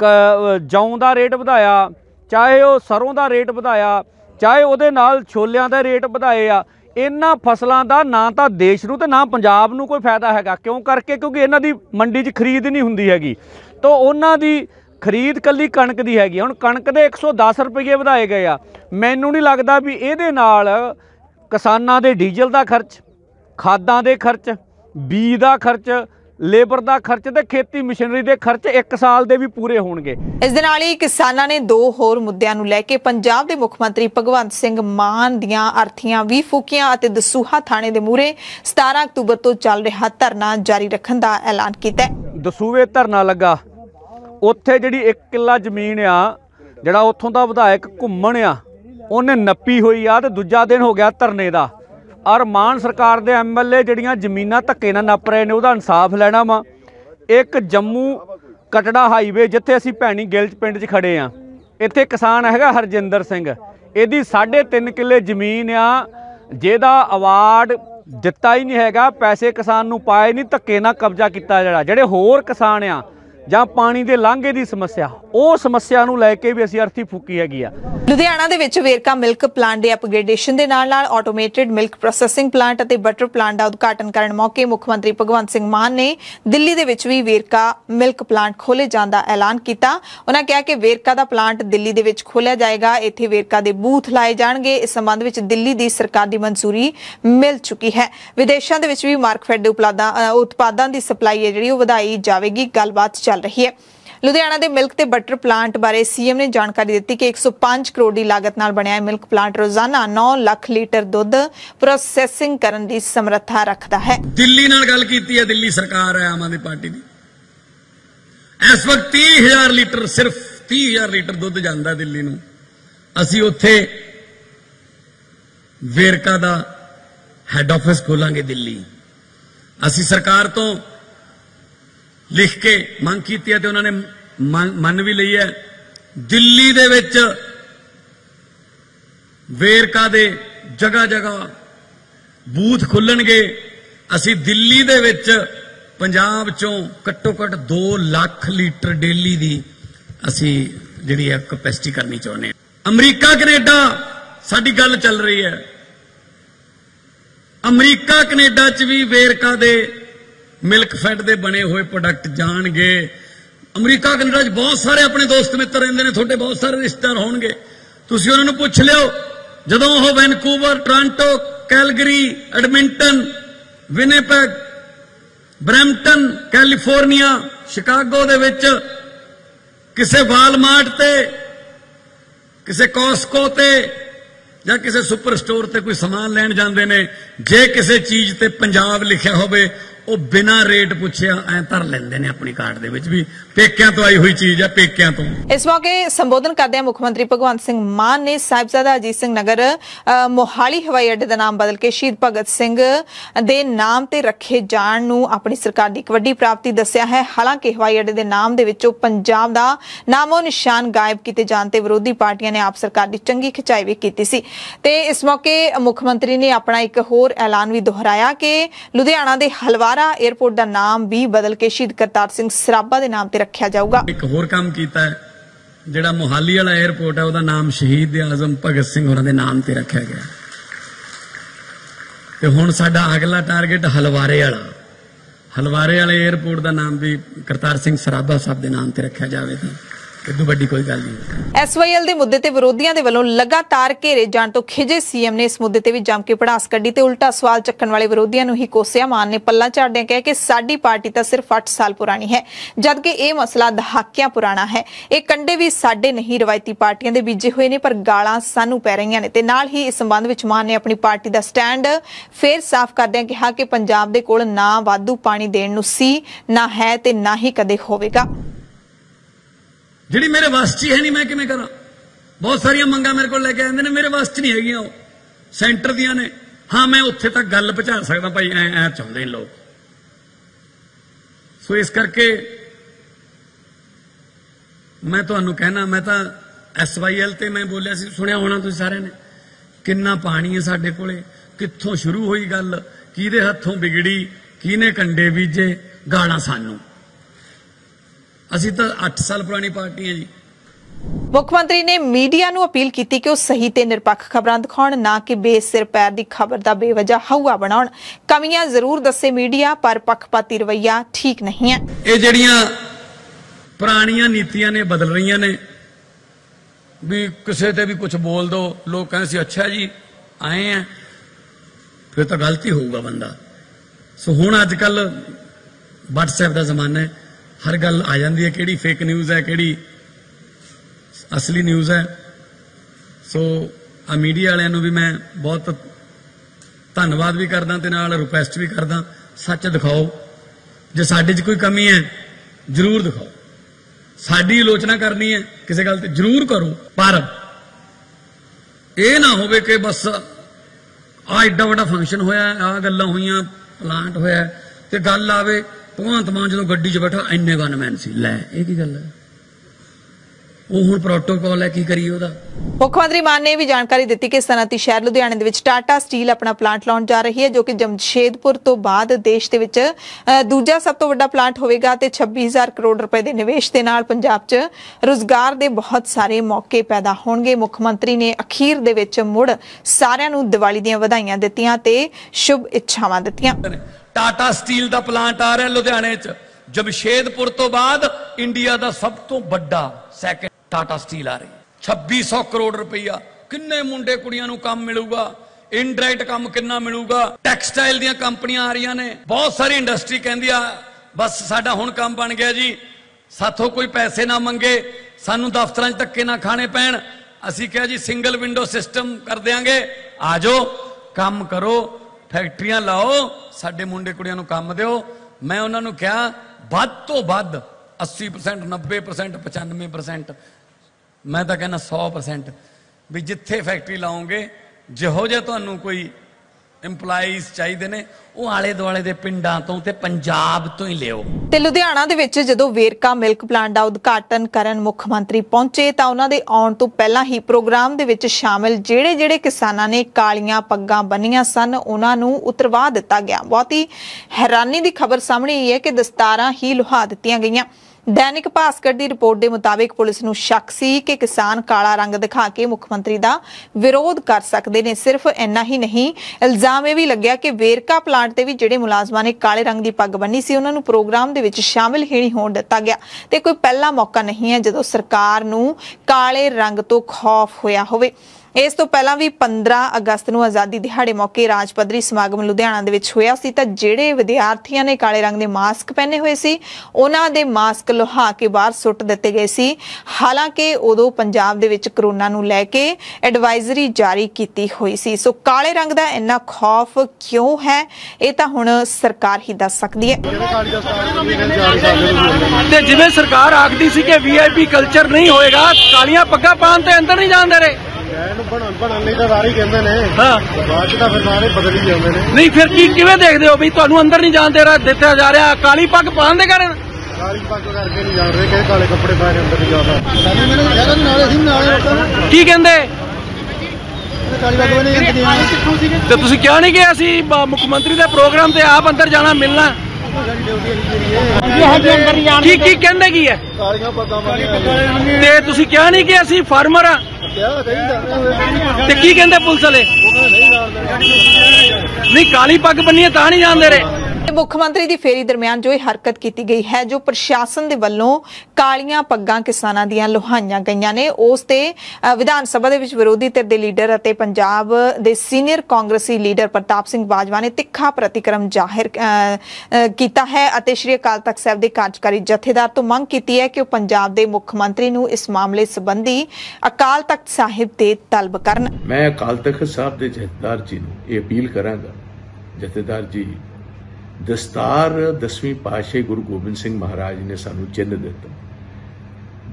ਜੌਂ ਦਾ ਰੇਟ ਵਧਾਇਆ ਚਾਹੇ ਉਹ ਸਰੋਂ ਦਾ ਰੇਟ ਵਧਾਇਆ ਚਾਹੇ ਉਹਦੇ ਨਾਲ ਛੋਲਿਆਂ ਦਾ ਰੇਟ ਵਧਾਏ ਆ ਇਹਨਾਂ ਫਸਲਾਂ ਦਾ ਨਾ ਤਾਂ ਦੇਸ਼ ਨੂੰ ਤੇ ਨਾ ਪੰਜਾਬ ਨੂੰ ਕੋਈ ਫਾਇਦਾ ਹੈਗਾ ਕਿਉਂ ਕਰਕੇ ਕਿਉਂਕਿ ਇਹਨਾਂ ਦੀ ਮੰਡੀ 'ਚ ਖਰੀਦ ਨਹੀਂ ਹੁੰਦੀ ਹੈਗੀ ਤਾਂ ਉਹਨਾਂ ਦੀ ਖਰੀਦ ਕੱਲੀ ਕਣਕ ਦੀ ਹੈਗੀ ਹੁਣ ਕਣਕ ਦੇ 110 ਰੁਪਏ ਵਧਾਏ ਗਏ ਆ ਮੈਨੂੰ ਨਹੀਂ ਲੱਗਦਾ ਵੀ ਇਹਦੇ ਨਾਲ ਕਿਸਾਨਾਂ ਦੇ ਡੀਜ਼ਲ ਦਾ ਖਰਚ ਖਾਦਾਂ ਦੇ ਖਰਚ ਬੀਜ ਦਾ ਖਰਚ ਲੇਬਰ ਦਾ ਖਰਚ ਤੇ ਖੇਤੀ ਮਸ਼ੀਨਰੀ ਦੇ ਖਰਚ ਇੱਕ ਸਾਲ ਦੇ ਵੀ ਪੂਰੇ ਹੋਣਗੇ ਇਸ ਦੇ ਨਾਲ ਹੀ ਕਿਸਾਨਾਂ ਨੇ ਦੋ ਹੋਰ ਮੁੱਦਿਆਂ ਨੂੰ ਲੈ ਕੇ ਪੰਜਾਬ ਦੇ ਮੁੱਖ ਮੰਤਰੀ ਭਗਵੰਤ ਸਿੰਘ ਮਾਨ ਦੀਆਂ ਅਰਥੀਆਂ ਵੀ ਫੂਕੀਆਂ ਅਤੇ ਦਸੂਹਾ ਥਾਣੇ ਦੇ ਮੂਹਰੇ 17 ਅਕਤੂਬਰ ਤੋਂ ਚੱਲ ਰਿਹਾ ਧਰਨਾ ਜਾਰੀ ਰੱਖਣ ਦਾ ਐਲਾਨ ਕੀਤਾ ਦਸੂਵੇ ਧਰਨਾ ਲੱਗਾ ਉੱਥੇ ਜਿਹੜੀ 1 ਕਿੱਲਾ ਜ਼ਮੀਨ ਆ ਜਿਹੜਾ ਉੱਥੋਂ ਦਾ ਵਿਧਾਇਕ ਘੁੰਮਣ ਆ ਉਹਨੇ ਨੱਪੀ ਹੋਈ ਆ ਤੇ ਦੂਜਾ ਦਿਨ ਹੋ ਗਿਆ ਧਰਨੇ ਦਾ ਔਰ ਮਾਨ ਸਰਕਾਰ ਦੇ ਐਮਐਲਏ ਜਿਹੜੀਆਂ ਜ਼ਮੀਨਾਂ ਧੱਕੇ ਨਾਲ ਨੱਪ ਰਹੇ ਨੇ ਉਹਦਾ ਇਨਸਾਫ ਲੈਣਾ ਵਾ ਇੱਕ ਜੰਮੂ ਕਟੜਾ ਹਾਈਵੇ ਜਿੱਥੇ ਅਸੀਂ ਭੈਣੀ ਗਿਲਚ ਪਿੰਡ 'ਚ ਖੜੇ ਆ ਇੱਥੇ ਕਿਸਾਨ ਹੈਗਾ ਹਰਜਿੰਦਰ ਸਿੰਘ ਇਹਦੀ 3.5 ਕਿੱਲੇ ਜ਼ਮੀਨ ਆ ਜਿਹਦਾ ਅਵਾਰਡ ਦਿੱਤਾ ਹੀ ਨਹੀਂ ਹੈਗਾ ਪੈਸੇ ਕਿਸਾਨ ਨੂੰ ਪਾਏ ਨਹੀਂ ਧੱਕੇ ਨਾਲ ਕਬਜ਼ਾ ਕੀਤਾ ਜਿਹੜਾ ਜਿਹੜੇ ਹੋਰ ਕਿਸਾਨ ਆ ਜਾਂ ਪਾਣੀ ਦੇ ਲਾਂਘੇ ਦੀ ਸਮੱਸਿਆ ਉਹ ਸਮੱਸਿਆ ਨੂੰ ਲੈ ਕੇ ਵੀ ਅਸੀਂ ਅਰਥੀ ਫੂਕੀ ਹੈਗੀ ਆ ਲੁਧਿਆਣਾ ਦੇ ਵਿੱਚ ਵੇਰਕਾ ਮਿਲਕ ਪਲਾਂਟ ਦੇ ਅਪਗ੍ਰੇਡੇਸ਼ਨ ਦੇ ਨਾਲ ਨਾਲ ਆਟੋਮੇਟਿਡ ਮਿਲਕ ਪ੍ਰੋਸੈਸਿੰਗ ਪਲਾਂਟ ਅਤੇ ਬਟਰ ਪਲਾਂਟ ਦਾ ਉਦਘਾਟਨ ਕਰਨ ਮੌਕੇ ਮੁੱਖ ਮੰਤਰੀ ਭਗਵੰਤ ਸਿੰਘ ਮਾਨ ਨੇ ਦਿੱਲੀ ਦੇ ਵਿੱਚ ਵੀ ਵੇਰਕਾ ਮਿਲਕ ਪਲਾਂਟ ਖੋਲੇ ਜਾਣ ਦਾ ਐਲਾਨ ਕੀਤਾ ਉਹਨਾਂ ਕਿਹਾ ਕਿ ਵੇਰਕਾ ਦਾ ਪਲਾਂਟ ਦਿੱਲੀ ਦੇ ਵਿੱਚ ਖੋਲਿਆ ਜਾਏਗਾ ਇੱਥੇ ਵੇਰਕਾ ਦੇ ਬੂਥ ਲਾਏ ਜਾਣਗੇ ਇਸ ਸੰਬੰਧ ਵਿੱਚ ਦਿੱਲੀ ਦੀ ਸਰਕਾਰ ਦੀ ਮਨਜ਼ੂਰੀ ਮਿਲ ਚੁੱਕੀ ਹੈ ਵਿਦੇਸ਼ਾਂ ਦੇ ਵਿੱਚ ਵੀ ਮਾਰਕਫੈਡ ਦੇ ਉਪਲਾਦਾਂ ਉਤਪਾਦਾਂ ਦੀ ਸਪਲਾਈ ਹੈ ਜਿਹੜੀ ਉਹ ਵਧਾਈ ਜਾਵੇਗੀ ਗੱਲਬਾਤ ਚੱਲ ਚੱਲ ਰਹੀ ਹੈ ਲੁਧਿਆਣਾ ਦੇ ਮਿਲਕ ਤੇ ਬਟਰ ਪਲਾਂਟ ਬਾਰੇ ਸੀਐਮ ਨੇ ਜਾਣਕਾਰੀ ਦਿੱਤੀ ਕਿ 105 ਕਰੋੜ ਦੀ ਲਾਗਤ ਨਾਲ ਬਣਿਆ ਇਹ ਮਿਲਕ ਪਲਾਂਟ ਰੋਜ਼ਾਨਾ 9 ਲੱਖ ਲੀਟਰ ਦੁੱਧ ਪ੍ਰੋਸੈਸਿੰਗ ਕਰਨ ਦੀ ਸਮਰੱਥਾ ਰੱਖਦਾ ਹੈ ਦਿੱਲੀ ਨਾਲ ਗੱਲ ਕੀਤੀ ਹੈ ਦਿੱਲੀ ਸਰਕਾਰ ਹੈ ਆਮ ਆਦਮੀ ਪਾਰਟੀ ਦੀ ਇਸ ਵਕਤ 30000 ਲੀਟਰ ਸਿਰਫ 30000 ਲੀਟਰ ਦੁੱਧ ਜਾਂਦਾ ਦਿੱਲੀ ਨੂੰ ਅਸੀਂ ਉੱਥੇ ਵੇਰਕਾ ਦਾ ਹੈੱਡ ਆਫਿਸ ਖੋਲਾਂਗੇ ਦਿੱਲੀ ਅਸੀਂ ਸਰਕਾਰ ਤੋਂ ਲਿਖ ਕੇ ਮੰਗ ਕੀਤੀ ਹੈ ਤੇ ਉਹਨਾਂ ਨੇ ਮੰਨ ਵੀ ਲਈ ਹੈ ਦਿੱਲੀ ਦੇ ਵਿੱਚ ਵੇਰਕਾ ਦੇ ਜਗਾ ਜਗਾ ਬੂਥ ਖੁੱਲਣਗੇ ਅਸੀਂ ਦਿੱਲੀ ਦੇ ਵਿੱਚ ਪੰਜਾਬ ਚੋਂ ਘੱਟੋ ਘੱਟ 2 ਲੱਖ ਲੀਟਰ ਡੇਲੀ ਦੀ ਅਸੀਂ ਜਿਹੜੀ ਹੈ ਕਪੈਸਿਟੀ ਕਰਨੀ ਚਾਹੁੰਦੇ ਹਾਂ ਅਮਰੀਕਾ ਕੈਨੇਡਾ ਸਾਡੀ ਗੱਲ ਚੱਲ ਰਹੀ ਹੈ ਅਮਰੀਕਾ ਕੈਨੇਡਾ 'ਚ ਵੀ ਵੇਰਕਾ ਦੇ ਮਿਲਕ ਫੈਟ ਦੇ ਬਣੇ ਹੋਏ ਪ੍ਰੋਡਕਟ ਜਾਣਗੇ ਅਮਰੀਕਾ ਕੈਨੇਡਾ 'ਚ ਬਹੁਤ ਸਾਰੇ ਆਪਣੇ ਦੋਸਤ ਮਿੱਤਰ ਰਹਿੰਦੇ ਨੇ ਤੁਹਾਡੇ ਬਹੁਤ ਸਾਰੇ ਰਿਸ਼ਤੇਦਾਰ ਹੋਣਗੇ ਤੁਸੀਂ ਉਹਨਾਂ ਨੂੰ ਪੁੱਛ ਲਿਓ ਜਦੋਂ ਉਹ Vancouver Toronto Calgary Edmonton Winnipeg Brampton California Chicago ਦੇ ਵਿੱਚ ਕਿਸੇ ਵਾਲਮਾਰਟ ਤੇ ਕਿਸੇ ਕੋਸਕੋ ਤੇ ਜਾਂ ਕਿਸੇ ਸੁਪਰ ਸਟੋਰ ਤੇ ਕੋਈ ਸਮਾਨ ਲੈਣ ਜਾਂਦੇ ਨੇ ਜੇ ਕਿਸੇ ਚੀਜ਼ ਤੇ ਪੰਜਾਬ ਲਿਖਿਆ ਹੋਵੇ ਉਹ ਬਿਨਾ ਰੇਟ ਪੁੱਛਿਆ ਐ ਧਰ ਲੈਂਦੇ ਨੇ ਆਪਣੀ ਕਾਰਡ ਦੇ ਵਿੱਚ ਵੀ ਪੇਕਿਆਂ ਤੋਂ ਆਈ ਹੋਈ ਚੀਜ਼ ਆ ਪੇਕਿਆਂ ਤੋਂ ਇਸ ਮੌਕੇ ਸੰਬੋਧਨ ਕਰਦੇ ਆ ਮੁੱਖ ਮੰਤਰੀ ਭਗਵੰਤ ਸਿੰਘ ਮਾਨ ਨੇ ਸਾਹਿਬਜ਼ਾਦਾ ਅਜੀਤ ਸਿੰਘ ਨਗਰ ਮੋਹਾਲੀ ਹਵਾਈ ਅੱਡੇ ਦਾ ਨਾਮ ਬਦਲ ਕੇ ਸ਼ਹੀਦ ਭਗਤ ਸਿੰਘ ਦੇ ਨਾਮ ਤੇ ਰੱਖੇ ਜਾਣ ਨੂੰ ਆਪਣੀ ਸਰਕਾਰ ਦੀ ਇੱਕ ਵੱਡੀ ਪ੍ਰਾਪਤੀ ਦੱਸਿਆ ਹੈ ਹਾਲਾਂਕਿ ਹਵਾਈ ਅੱਡੇ ਦੇ ਨਾਮ ਦੇ ਵਿੱਚੋਂ ਪੰਜਾਬ ਦਾ ਨਾਮੋ ਨਿਸ਼ਾਨ ਗਾਇਬ ਕੀਤੇ ਜਾਣ ਤੇ ਵਿਰੋਧੀ ਪਾਰਟੀਆਂ ਨੇ ਆਪ ਸਰਕਾਰ ਦੀ ਚੰਗੀ ਖਿਚਾਈ ਵੀ ਕੀਤੀ ਸੀ ਤੇ ਇਸ ਮੌਕੇ ਮੁੱਖ ਮੰਤਰੀ ਨੇ ਆਪਣਾ ਇੱਕ ਹੋਰ ਐਲਾਨ ਵੀ ਦੁਹਰਾਇਆ ਕਿ ਲੁਧਿਆਣਾ ਦੇ ਹਲਵਾਰ ਦੁਬਾਰਾ 에어ਪੋਰਟ ਦਾ ਨਾਮ ਵੀ ਬਦਲ ਕੇ ਸ਼ਹੀਦ ਕਰਤਾਰ ਸਿੰਘ ਸਰਾਭਾ ਦੇ ਨਾਮ ਤੇ ਰੱਖਿਆ ਜਾਊਗਾ ਇੱਕ ਹੋਰ ਕੰਮ ਕੀਤਾ ਹੈ ਜਿਹੜਾ ਮੁਹਾਲੀ ਵਾਲਾ 에어ਪੋਰਟ ਹੈ ਉਹਦਾ ਨਾਮ ਸ਼ਹੀਦ ਦੇ ਆਜ਼ਮ ਭਗਤ ਸਿੰਘ ਹੋਰਾਂ ਦੇ ਨਾਮ ਤੇ ਰੱਖਿਆ ਗਿਆ ਤੇ ਹੁਣ ਸਾਡਾ ਅਗਲਾ ਟਾਰਗੇਟ ਹਲਵਾਰੇ ਵਾਲਾ ਹਲਵਾਰੇ ਵਾਲੇ 에어ਪੋਰਟ ਦਾ ਨਾਮ ਵੀ ਕਰਤਾਰ ਸਿੰਘ ਸਰਾਭਾ ਸਾਹਿਬ ਦੇ ਨਾਮ ਤੇ ਰੱਖਿਆ ਜਾਵੇਗਾ ਇਦੋਂ ਵੱਡੀ ਕੋਈ ਗੱਲ ਨਹੀਂ ਐਸਵਾਈਐਲ ਦੇ ਮੁੱਦੇ ਤੇ ਵਿਰੋਧੀਆਂ ਦੇ ਵੱਲੋਂ ਲਗਾਤਾਰ ਘੇਰੇ ਜਾਣ ਤੋਂ ਖਿਜੇ ਸੀਐਮ ਨੇ ਇਸ ਮੁੱਦੇ ਤੇ ਵੀ ਜੰਮ ਕੇ ਪੜਾਸ ਕੱਢੀ ਤੇ ਉਲਟਾ ਸਵਾਲ ਚੱਕਣ ਵਾਲੇ ਵਿਰੋਧੀਆਂ ਨੂੰ ਹੀ ਕੋਸਿਆ ਮਾਨ ਨੇ ਪੱਲਾ ਝਾੜਦਿਆਂ ਕਿਹਾ ਕਿ ਸਾਡੀ ਪਾਰਟੀ ਤਾਂ ਸਿਰਫ 8 ਸਾਲ ਪੁਰਾਣੀ ਹੈ ਜਦਕਿ ਇਹ ਮਸਲਾ ਦਹਾਕਿਆਂ ਪੁਰਾਣਾ ਹੈ ਇਹ ਕੰਡੇ ਵੀ ਸਾਡੇ ਨਹੀਂ ਰਵਾਇਤੀ ਪਾਰਟੀਆਂ ਦੇ ਬੀਜੇ ਹੋਏ ਨੇ ਪਰ ਗਾਲਾਂ ਸਾਨੂੰ ਪੈ ਰਹੀਆਂ ਨੇ ਤੇ ਨਾਲ ਹੀ ਇਸ ਸੰਬੰਧ ਵਿੱਚ ਮਾਨ ਨੇ ਆਪਣੀ ਪਾਰਟੀ ਦਾ ਸਟੈਂਡ ਫੇਰ ਸਾਫ਼ ਕਰਦਿਆਂ ਕਿਹਾ ਕਿ ਪੰਜਾਬ ਦੇ ਕੋਲ ਨਾ ਵਾਧੂ ਪਾਣੀ ਦੇਣ ਨੂੰ ਸੀ ਨਾ ਹੈ ਤੇ ਨਾ ਹੀ ਕਦੇ ਹੋਵੇਗਾ ਜਿਹੜੀ ਮੇਰੇ ਵਾਸ 'ਚ ਹੈ ਨਹੀਂ ਮੈਂ ਕਿਵੇਂ ਕਰਾਂ ਬਹੁਤ ਸਾਰੀਆਂ ਮੰਗਾਂ ਮੇਰੇ ਕੋਲ ਲੈ ਕੇ ਆਉਂਦੇ ਨੇ ਮੇਰੇ ਵਾਸ 'ਚ ਨਹੀਂ ਹੈਗੀਆਂ ਉਹ ਸੈਂਟਰ ਦੀਆਂ ਨੇ ਹਾਂ ਮੈਂ ਉੱਥੇ ਤੱਕ ਗੱਲ ਪਹੁੰਚਾ ਸਕਦਾ ਭਾਈ ਐ ਐ ਚਾਹੁੰਦੇ ਨੇ ਲੋਕ ਸੋ ਇਸ ਕਰਕੇ ਮੈਂ ਤੁਹਾਨੂੰ ਕਹਿਣਾ ਮੈਂ ਤਾਂ ਐਸਵਾਈਐਲ ਤੇ ਮੈਂ ਬੋਲਿਆ ਸੀ ਸੁਣਿਆ ਹੋਣਾ ਤੁਸੀਂ ਸਾਰਿਆਂ ਨੇ ਕਿੰਨਾ ਪਾਣੀ ਹੈ ਸਾਡੇ ਕੋਲੇ ਕਿੱਥੋਂ ਸ਼ੁਰੂ ਹੋਈ ਗੱਲ ਕਿਹਦੇ ਹੱਥੋਂ ਵਿਗੜੀ ਕਿਹਨੇ ਕੰਡੇ ਬੀਜੇ ਗਾਲਾਂ ਸਾਨੂੰ ਅਸੀਂ ਤਾਂ 8 ਸਾਲ ਪੁਰਾਣੀ ਪਾਰਟੀ ਹੈ ਜੀ ਮੁੱਖ ਮੰਤਰੀ ਨੇ ਮੀਡੀਆ ਨੂੰ ਅਪੀਲ ਕੀਤੀ ਕਿ ਉਹ ਸਹੀ ਤੇ ਨਿਰਪੱਖ ਖਬਰਾਂ ਦਿਖਾਉਣ ਨਾ ਕਿ ਬੇਸਿਰ ਪੈਰ ਦੀ ਖਬਰ ਦਾ ਬੇਵਜਾ ਹਵਾ ਬਣਾਉਣ ਕਮੀਆਂ ਜ਼ਰੂਰ ਦੱਸੇ ਮੀਡੀਆ ਪਰ ਪੱਖਪਾਤੀ ਰਵਈਆ ਠੀਕ ਨਹੀਂ ਹੈ ਇਹ ਜਿਹੜੀਆਂ ਪੁਰਾਣੀਆਂ ਨੀਤੀਆਂ ਨੇ ਬਦਲ ਰਹੀਆਂ ਨੇ ਵੀ ਕਿਸੇ ਤੇ ਵੀ ਕੁਝ ਬੋਲ ਦੋ ਲੋਕ ਕਹਿੰਦੇ ਸੀ ਅੱਛਾ ਜੀ ਆਏ ਆ ਫਿਰ ਤਾਂ ਗਲਤੀ ਹੋਊਗਾ ਬੰਦਾ ਸੋ ਹੁਣ ਅੱਜ ਕੱਲ WhatsApp ਦਾ ਜ਼ਮਾਨਾ ਹੈ ਹਰ ਗੱਲ ਆ ਜਾਂਦੀ ਹੈ ਕਿਹੜੀ ਫੇਕ ਨਿਊਜ਼ ਹੈ ਕਿਹੜੀ ਅਸਲੀ ਨਿਊਜ਼ ਹੈ ਸੋ ਆ ਮੀਡੀਆ ਵਾਲਿਆਂ ਨੂੰ ਵੀ ਮੈਂ ਬਹੁਤ ਧੰਨਵਾਦ ਵੀ ਕਰਦਾ ਤੇ ਨਾਲ ਰਿਕੁਐਸਟ ਵੀ ਕਰਦਾ ਸੱਚ ਦਿਖਾਓ ਜੇ ਸਾਡੇ 'ਚ ਕੋਈ ਕਮੀ ਹੈ ਜ਼ਰੂਰ ਦਿਖਾਓ ਸਾਡੀ ਆਲੋਚਨਾ ਕਰਨੀ ਹੈ ਕਿਸੇ ਗੱਲ ਤੇ ਜ਼ਰੂਰ ਕਰੋ ਪਰ ਇਹ ਨਾ ਹੋਵੇ ਕਿ ਬਸ ਆ ਐਡਾ ਵੱਡਾ ਫੰਕਸ਼ਨ ਹੋਇਆ ਆ ਗੱਲਾਂ ਹੋਈਆਂ ਪਲਾਂਟ ਹੋਇਆ ਤੇ ਗੱਲ ਆਵੇ ਭਗਵੰਤ ਮਾਨ ਜਦੋਂ ਗੱਡੀ 'ਚ ਬੈਠਾ ਐਨੇ ਗਨਮੈਨ ਸੀ ਲੈ ਇਹ ਕੀ ਗੱਲ ਹੈ ਉਹ ਹੁਣ ਪ੍ਰੋਟੋਕਾਲ ਹੈ ਕੀ ਕਰੀ ਉਹਦਾ ਮੁੱਖ ਮੰਤਰੀ ਮਾਨ ਨੇ ਵੀ ਜਾਣਕਾਰੀ ਦਿੱਤੀ ਕਿ ਸਨਅਤੀ ਸ਼ਹਿਰ ਲੁਧਿਆਣੇ ਦੇ ਵਿੱਚ ਟਾਟਾ ਸਟੀਲ ਆਪਣਾ ਪਲਾਂਟ ਲਾਉਣ ਜਾ ਰਹੀ ਹੈ ਜੋ ਕਿ ਜਮਸ਼ੇਦਪੁਰ ਤੋਂ ਬਾਅਦ ਦੇਸ਼ ਦੇ ਵਿੱਚ ਦੂਜਾ ਸਭ ਤੋਂ ਵੱਡਾ ਪਲਾਂਟ ਹੋਵੇਗਾ ਤੇ 26000 ਕਰੋੜ ਰੁਪਏ ਦੇ ਨਿਵੇਸ਼ ਦੇ ਨਾਲ ਪੰਜਾਬ 'ਚ ਰੋਜ਼ਗਾਰ ਦੇ ਬਹੁਤ ਸਾਰੇ ਮੌਕੇ ਪੈਦਾ ਹੋਣਗੇ ਮੁੱਖ ਮੰਤਰੀ ਨੇ ਅਖੀਰ ਦੇ ਵਿੱਚ ਮੁੜ ਸਾਰਿਆਂ ਨੂੰ ਦੀਵਾਲੀ ਦੀਆਂ ਵਧਾਈਆਂ ਦਿੱਤੀਆਂ ਤੇ ਸ਼ੁਭ ਇੱਛਾਵਾਂ ਦਿੱਤੀਆਂ ਟਾਟਾ ਸਟੀਲ ਦਾ ਪਲਾਂਟ ਆ ਰਿਹਾ ਲੁਧਿਆਣੇ 'ਚ ਜਮਸ਼ੇਦਪੁਰ ਤੋਂ ਬਾਅਦ ਇੰਡੀਆ ਦਾ ਸਭ ਤੋਂ ਵੱਡਾ ਸੈਕੰਡ ਟਾਟਾ ਸਟੀਲ ਆ ਰਹੀ 2600 ਕਰੋੜ ਰੁਪਈਆ ਕਿੰਨੇ ਮੁੰਡੇ ਕੁੜੀਆਂ ਨੂੰ ਕੰਮ ਮਿਲੂਗਾ ਇਨਡਾਇਰੈਕਟ ਕੰਮ ਕਿੰਨਾ ਮਿਲੂਗਾ ਟੈਕਸਟਾਈਲ ਦੀਆਂ ਕੰਪਨੀਆਂ ਆ ਰਹੀਆਂ ਨੇ ਬਹੁਤ ਸਾਰੀ ਇੰਡਸਟਰੀ ਕਹਿੰਦੀ ਆ ਬਸ ਸਾਡਾ ਹੁਣ ਕੰਮ ਬਣ ਗਿਆ ਜੀ ਸਾਥੋਂ ਕੋਈ ਪੈਸੇ ਨਾ ਮੰਗੇ ਸਾਨੂੰ ਦਫ਼ਤਰਾਂ 'ਚ ਧੱਕੇ ਨਾ ਖਾਣੇ ਪੈਣ ਅਸੀਂ ਕਿਹਾ ਜੀ ਸਿੰਗਲ ਵਿੰਡੋ ਸਿਸਟਮ ਕਰ ਦੇਾਂਗੇ ਆਜੋ ਕੰਮ ਕਰੋ ਫੈਕਟਰੀਆਂ ਲਾਓ ਸਾਡੇ ਮੁੰਡੇ ਕੁੜੀਆਂ ਨੂੰ ਕੰਮ ਦਿਓ ਮੈਂ ਉਹਨਾਂ ਨੂੰ ਕਿਹਾ ਵੱਧ ਤੋਂ ਵੱਧ 80% 90% 95% ਮੈਂ ਤਾਂ ਕਹਿੰਦਾ 100% ਵੀ ਜਿੱਥੇ ਫੈਕਟਰੀ ਲਾਉਂਗੇ ਜਿਹੋ ਜੇ ਤੁਹਾਨੂੰ ਕੋਈ ਇੰਪਲਾਈਜ਼ ਚਾਹੀਦੇ ਨੇ ਉਹ ਆਲੇ ਦੁਆਲੇ ਦੇ ਪਿੰਡਾਂ ਤੋਂ ਤੇ ਪੰਜਾਬ ਤੋਂ ਹੀ ਲਿਓ ਤੇ ਲੁਧਿਆਣਾ ਦੇ ਵਿੱਚ ਜਦੋਂ ਵੇਰਕਾ ਮਿਲਕ ਪਲਾਂਟ ਦਾ ਉਦਘਾਟਨ ਕਰਨ ਮੁੱਖ ਮੰਤਰੀ ਪਹੁੰਚੇ ਤਾਂ ਉਹਨਾਂ ਦੇ ਆਉਣ ਤੋਂ ਪਹਿਲਾਂ ਹੀ ਪ੍ਰੋਗਰਾਮ ਦੇ ਵਿੱਚ ਸ਼ਾਮਿਲ ਜਿਹੜੇ-ਜਿਹੜੇ ਕਿਸਾਨਾਂ ਨੇ ਕਾਲੀਆਂ ਪੱਗਾਂ ਬੰਨੀਆਂ ਸਨ ਉਹਨਾਂ ਨੂੰ ਉਤਰਵਾ ਦਿੱਤਾ ਗਿਆ ਬਹੁਤ ਹੀ ਹੈਰਾਨੀ ਦੀ ਖਬਰ ਸਾਹਮਣੇ ਆਈ ਹੈ ਕਿ ਦਸਤਾਰਾਂ ਹੀ ਲੁਹਾ ਦਿੱਤੀਆਂ ਗਈਆਂ ਦੈਨਿਕ ਭਾਸਕਰ ਦੀ ਰਿਪੋਰਟ ਦੇ ਮੁਤਾਬਿਕ ਪੁਲਿਸ ਨੂੰ ਸ਼ੱਕ ਸੀ ਕਿ ਕਿਸਾਨ ਕਾਲਾ ਰੰਗ ਦਿਖਾ ਕੇ ਮੁੱਖ ਮੰਤਰੀ ਦਾ ਵਿਰੋਧ ਕਰ ਸਕਦੇ ਨੇ ਸਿਰਫ ਇੰਨਾ ਹੀ ਨਹੀਂ ਇਲਜ਼ਾਮ ਇਹ ਵੀ ਲੱਗਿਆ ਕਿ ਵੇਰਕਾ ਪਲਾਂਟ ਤੇ ਵੀ ਜਿਹੜੇ ਮੁਲਾਜ਼ਮਾਂ ਨੇ ਕਾਲੇ ਰੰਗ ਦੀ ਪੱਗ ਬੰਨੀ ਸੀ ਉਹਨਾਂ ਨੂੰ ਪ੍ਰੋਗਰਾਮ ਦੇ ਵਿੱਚ ਸ਼ਾਮਿਲ ਹੀ ਨਹੀਂ ਹੋਣ ਦਿੱਤਾ ਗਿਆ ਤੇ ਕੋਈ ਪਹਿਲਾ ਮੌਕਾ ਨਹੀਂ ਹੈ ਜਦੋਂ ਸਰਕਾਰ ਨੂੰ ਕਾਲੇ ਰੰਗ ਤੋਂ ਖੌਫ ਹੋਇਆ ਹੋਵੇ ਇਸ ਤੋਂ ਪਹਿਲਾਂ ਵੀ 15 ਅਗਸਤ ਨੂੰ ਆਜ਼ਾਦੀ ਦਿਹਾੜੇ ਮੌਕੇ ਰਾਜ ਪੱਧਰੀ ਸਮਾਗਮ ਲੁਧਿਆਣਾ ਦੇ ਵਿੱਚ ਹੋਇਆ ਸੀ ਤਾਂ ਜਿਹੜੇ ਵਿਦਿਆਰਥੀਆਂ ਨੇ ਕਾਲੇ ਰੰਗ ਦੇ ਮਾਸਕ ਪਹਿਨੇ ਹੋਏ ਸੀ ਉਹਨਾਂ ਦੇ ਮਾਸਕ ਲੋਹਾ ਕੇ ਬਾਹਰ ਸੁੱਟ ਦਿੱਤੇ ਗਏ ਸੀ ਹਾਲਾਂਕਿ ਉਦੋਂ ਪੰਜਾਬ ਦੇ ਵਿੱਚ ਕਰੋਨਾ ਨੂੰ ਲੈ ਕੇ ਐਡਵਾਈਜ਼ਰੀ ਜਾਰੀ ਕੀਤੀ ਹੋਈ ਸੀ ਸੋ ਕਾਲੇ ਰੰਗ ਦਾ ਇੰਨਾ ਖੌਫ ਕਿਉਂ ਹੈ ਇਹ ਤਾਂ ਹੁਣ ਸਰਕਾਰ ਹੀ ਦੱਸ ਸਕਦੀ ਹੈ ਤੇ ਜਿਵੇਂ ਸਰਕਾਰ ਆਖਦੀ ਸੀ ਕਿ ਵੀਆਈਪੀ ਕਲਚਰ ਨਹੀਂ ਹੋਏਗਾ ਕਾਲੀਆਂ ਪੱਗਾਂ ਪਾਣ ਤੇ ਅੰਦਰ ਨਹੀਂ ਜਾਂਦੇ ਰਹੇ ਇਹਨੂੰ ਬਣਨ ਬਣਨ ਲਈ ਸਾਰੇ ਕਹਿੰਦੇ ਨੇ ਹਾਂ ਬਾਅਦ 'ਚ ਤਾਂ ਫਿਰ ਸਾਰੇ ਜਾਂਦੇ ਨੇ ਨਹੀਂ ਫਿਰ ਕੀ ਕਿਵੇਂ ਦੇਖਦੇ ਹੋ ਵੀ ਤੁਹਾਨੂੰ ਅੰਦਰ ਨਹੀਂ ਜਾਣ ਦੇ ਰਿਹਾ ਦਿੱਤਾ ਜਾ ਰਿਹਾ ਕਾਲੀ ਪੱਗ ਪਾਉਣ ਦੇ ਕਾਰਨ ਸਾਰੀ ਪੱਗ ਕਰਕੇ ਨਹੀਂ ਜਾਣ ਰਹੇ ਕਿਸੇ ਕਾਲੇ ਕੱਪੜੇ ਪਾ ਕੇ ਅੰਦਰ ਨਹੀਂ ਜਾਂਦਾ ਸਾਡੇ ਕੀ ਕਹਿੰਦੇ ਤੇ ਤੁਸੀਂ ਕਿਹਾ ਨਹੀਂ ਕਿ ਅਸੀਂ ਮੁੱਖ ਮੰਤਰੀ ਦੇ ਪ੍ਰੋਗਰਾਮ ਤੇ ਆਪ ਅੰਦਰ ਜਾਣਾ ਮਿਲਣਾ ਕੀ ਕੀ ਕਹਿੰਦੇ ਕੀ ਹੈ ਤੇ ਤੁਸੀਂ ਕਿਹਾ ਨਹੀਂ ਕਿ ਅਸੀਂ ਫਾਰਮਰ ਆ ਤੇ ਕੀ ਕਹਿੰਦੇ ਪੁਲਿਸ ਵਾਲੇ ਨਹੀਂ ਕਾਲੀ ਪੱਗ ਬੰਨੀ ਤਾਂ ਨਹੀਂ ਜਾਣਦੇ ਰਹੇ ਮੁੱਖ ਮੰਤਰੀ ਦੀ ਫੇਰੀ ਦਰਮਿਆਨ ਜੋ ਇਹ ਹਰਕਤ ਕੀਤੀ ਗਈ ਹੈ ਜੋ ਪ੍ਰਸ਼ਾਸਨ ਦੇ ਵੱਲੋਂ ਕਾਲੀਆਂ ਪੱਗਾਂ ਕਿਸਾਨਾਂ ਦੀਆਂ ਲੋਹਾਈਆਂ ਗਈਆਂ ਨੇ ਉਸ ਤੇ ਵਿਧਾਨ ਸਭਾ ਦੇ ਵਿੱਚ ਵਿਰੋਧੀ ਧਿਰ ਦੇ ਲੀਡਰ ਅਤੇ ਪੰਜਾਬ ਦੇ ਸੀਨੀਅਰ ਕਾਂਗਰਸੀ ਲੀਡਰ ਪ੍ਰਤਾਪ ਸਿੰਘ ਬਾਜਵਾ ਨੇ ਤਿੱਖਾ ਪ੍ਰਤੀਕਰਮ ਜ਼ਾਹਿਰ ਕੀਤਾ ਹੈ ਅਤੇ ਸ਼੍ਰੀ ਅਕਾਲ ਤਖਤ ਸਾਹਿਬ ਦੇ ਕਾਰਜਕਾਰੀ ਜਥੇਦਾਰ ਤੋਂ ਮੰਗ ਕੀਤੀ ਹੈ ਕਿ ਉਹ ਪੰਜਾਬ ਦੇ ਮੁੱਖ ਮੰਤਰੀ ਨੂੰ ਇਸ ਮਾਮਲੇ ਸੰਬੰਧੀ ਅਕਾਲ ਤਖਤ ਸਾਹਿਬ ਦੇ ਤਲਬ ਕਰਨ ਮੈਂ ਅਕਾਲ ਤਖਤ ਸਾਹਿਬ ਦੇ ਜਥੇਦਾਰ ਜੀ ਨੂੰ ਇਹ ਅਪੀਲ ਕਰਾਂਗਾ ਜਥੇਦਾਰ ਜੀ ਦਸਤਾਰ 10ਵੀਂ ਪਾਸ਼ੇ ਗੁਰੂ ਗੋਬਿੰਦ ਸਿੰਘ ਮਹਾਰਾਜ ਨੇ ਸਾਨੂੰ ਚਿੰਨ ਦਿੱਤਾ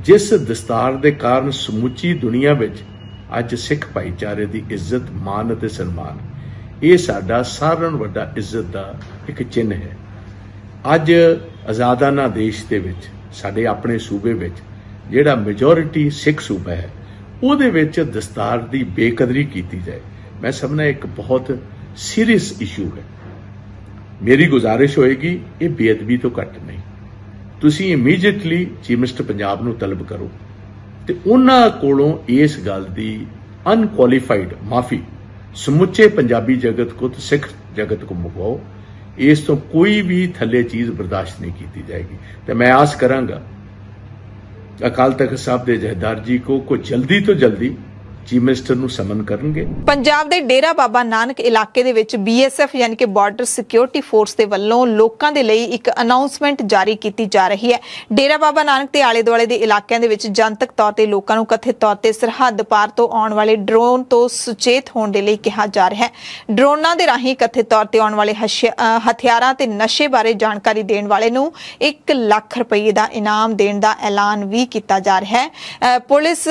ਜਿਸ ਦਸਤਾਰ ਦੇ ਕਾਰਨ ਸਮੁੱਚੀ ਦੁਨੀਆ ਵਿੱਚ ਅੱਜ ਸਿੱਖ ਭਾਈਚਾਰੇ ਦੀ ਇੱਜ਼ਤ ਮਾਨ ਅਤੇ ਸਨਮਾਨ ਇਹ ਸਾਡਾ ਸਾਰਨ ਵੱਡਾ ਇੱਜ਼ਤ ਦਾ ਇੱਕ ਚਿੰਨ ਹੈ ਅੱਜ ਆਜ਼ਾਦਾਨਾ ਦੇਸ਼ ਦੇ ਵਿੱਚ ਸਾਡੇ ਆਪਣੇ ਸੂਬੇ ਵਿੱਚ ਜਿਹੜਾ ਮੈਜੋਰਿਟੀ ਸਿੱਖ ਸੂਬਾ ਹੈ ਉਹਦੇ ਵਿੱਚ ਦਸਤਾਰ ਦੀ ਬੇਕਦਰੀ ਕੀਤੀ ਜਾਏ ਮੈਂ ਸਮਝਣਾ ਇੱਕ ਬਹੁਤ ਸੀਰੀਅਸ ਇਸ਼ੂ ਹੈ ਮੇਰੀ ਗੁਜ਼ਾਰਿਸ਼ ਹੋਏਗੀ ਇਹ ਬੇਅਦਬੀ ਤੋਂ ਘੱਟ ਨਹੀਂ ਤੁਸੀਂ ਇਮੀਡੀਏਟਲੀ ਚੀਫ ਮਿਨਿਸਟਰ ਪੰਜਾਬ ਨੂੰ ਤਲਬ ਕਰੋ ਤੇ ਉਹਨਾਂ ਕੋਲੋਂ ਇਸ ਗੱਲ ਦੀ ਅਨਕੁਆਲੀਫਾਈਡ ਮਾਫੀ ਸਮੁੱਚੇ ਪੰਜਾਬੀ ਜਗਤ ਕੋ ਤੇ ਸਿੱਖ ਜਗਤ ਕੋ ਮੰਗਵਾਓ ਇਸ ਤੋਂ ਕੋਈ ਵੀ ਥੱਲੇ ਚੀਜ਼ ਬਰਦਾਸ਼ਤ ਨਹੀਂ ਕੀਤੀ ਜਾਏਗੀ ਤੇ ਮੈਂ ਆਸ ਕਰਾਂਗਾ ਅਕਾਲ ਤਖਤ ਸਾਹਿਬ ਦੇ ਜਹਦਾਰ ਜੀ ਕੋ ਕੋ ਜਲਦੀ ਤੋਂ ਜਲਦੀ ਚੀਫ ਮਿਨਿਸਟਰ ਨੂੰ ਸਮਨ ਕਰਨਗੇ ਪੰਜਾਬ ਦੇ ਡੇਰਾ ਬਾਬਾ ਨਾਨਕ ਇਲਾਕੇ ਦੇ ਵਿੱਚ ਬੀਐਸਐਫ ਯਾਨੀ ਕਿ ਬਾਰਡਰ ਸਿਕਿਉਰਿਟੀ ਫੋਰਸ ਦੇ ਵੱਲੋਂ ਲੋਕਾਂ ਦੇ ਲਈ ਇੱਕ ਅਨਾਉਂਸਮੈਂਟ ਜਾਰੀ ਕੀਤੀ ਜਾ ਰਹੀ ਹੈ ਡੇਰਾ ਬਾਬਾ ਨਾਨਕ ਤੇ ਆਲੇ ਦੁਆਲੇ ਦੇ ਇਲਾਕਿਆਂ ਦੇ ਵਿੱਚ ਜਨਤਕ ਤੌਰ ਤੇ ਲੋਕਾਂ ਨੂੰ ਕਥਿਤ ਤੌਰ ਤੇ ਸਰਹੱਦ ਪਾਰ ਤੋਂ ਆਉਣ ਵਾਲੇ ਡਰੋਨ ਤੋਂ ਸੁਚੇਤ ਹੋਣ ਦੇ ਲਈ ਕਿਹਾ ਜਾ ਰਿਹਾ ਹੈ ਡਰੋਨਾਂ ਦੇ ਰਾਹੀਂ ਕਥਿਤ ਤੌਰ ਤੇ ਆਉਣ ਵਾਲੇ ਹਥਿਆਰਾਂ ਤੇ ਨਸ਼ੇ ਬਾਰੇ ਜਾਣਕਾਰੀ ਦੇਣ ਵਾਲੇ ਨੂੰ 1 ਲੱਖ ਰੁਪਏ ਦਾ ਇਨਾਮ ਦੇਣ ਦਾ ਐਲਾਨ ਵੀ ਕੀਤਾ ਜਾ ਰਿਹਾ ਹੈ ਪੁਲਿਸ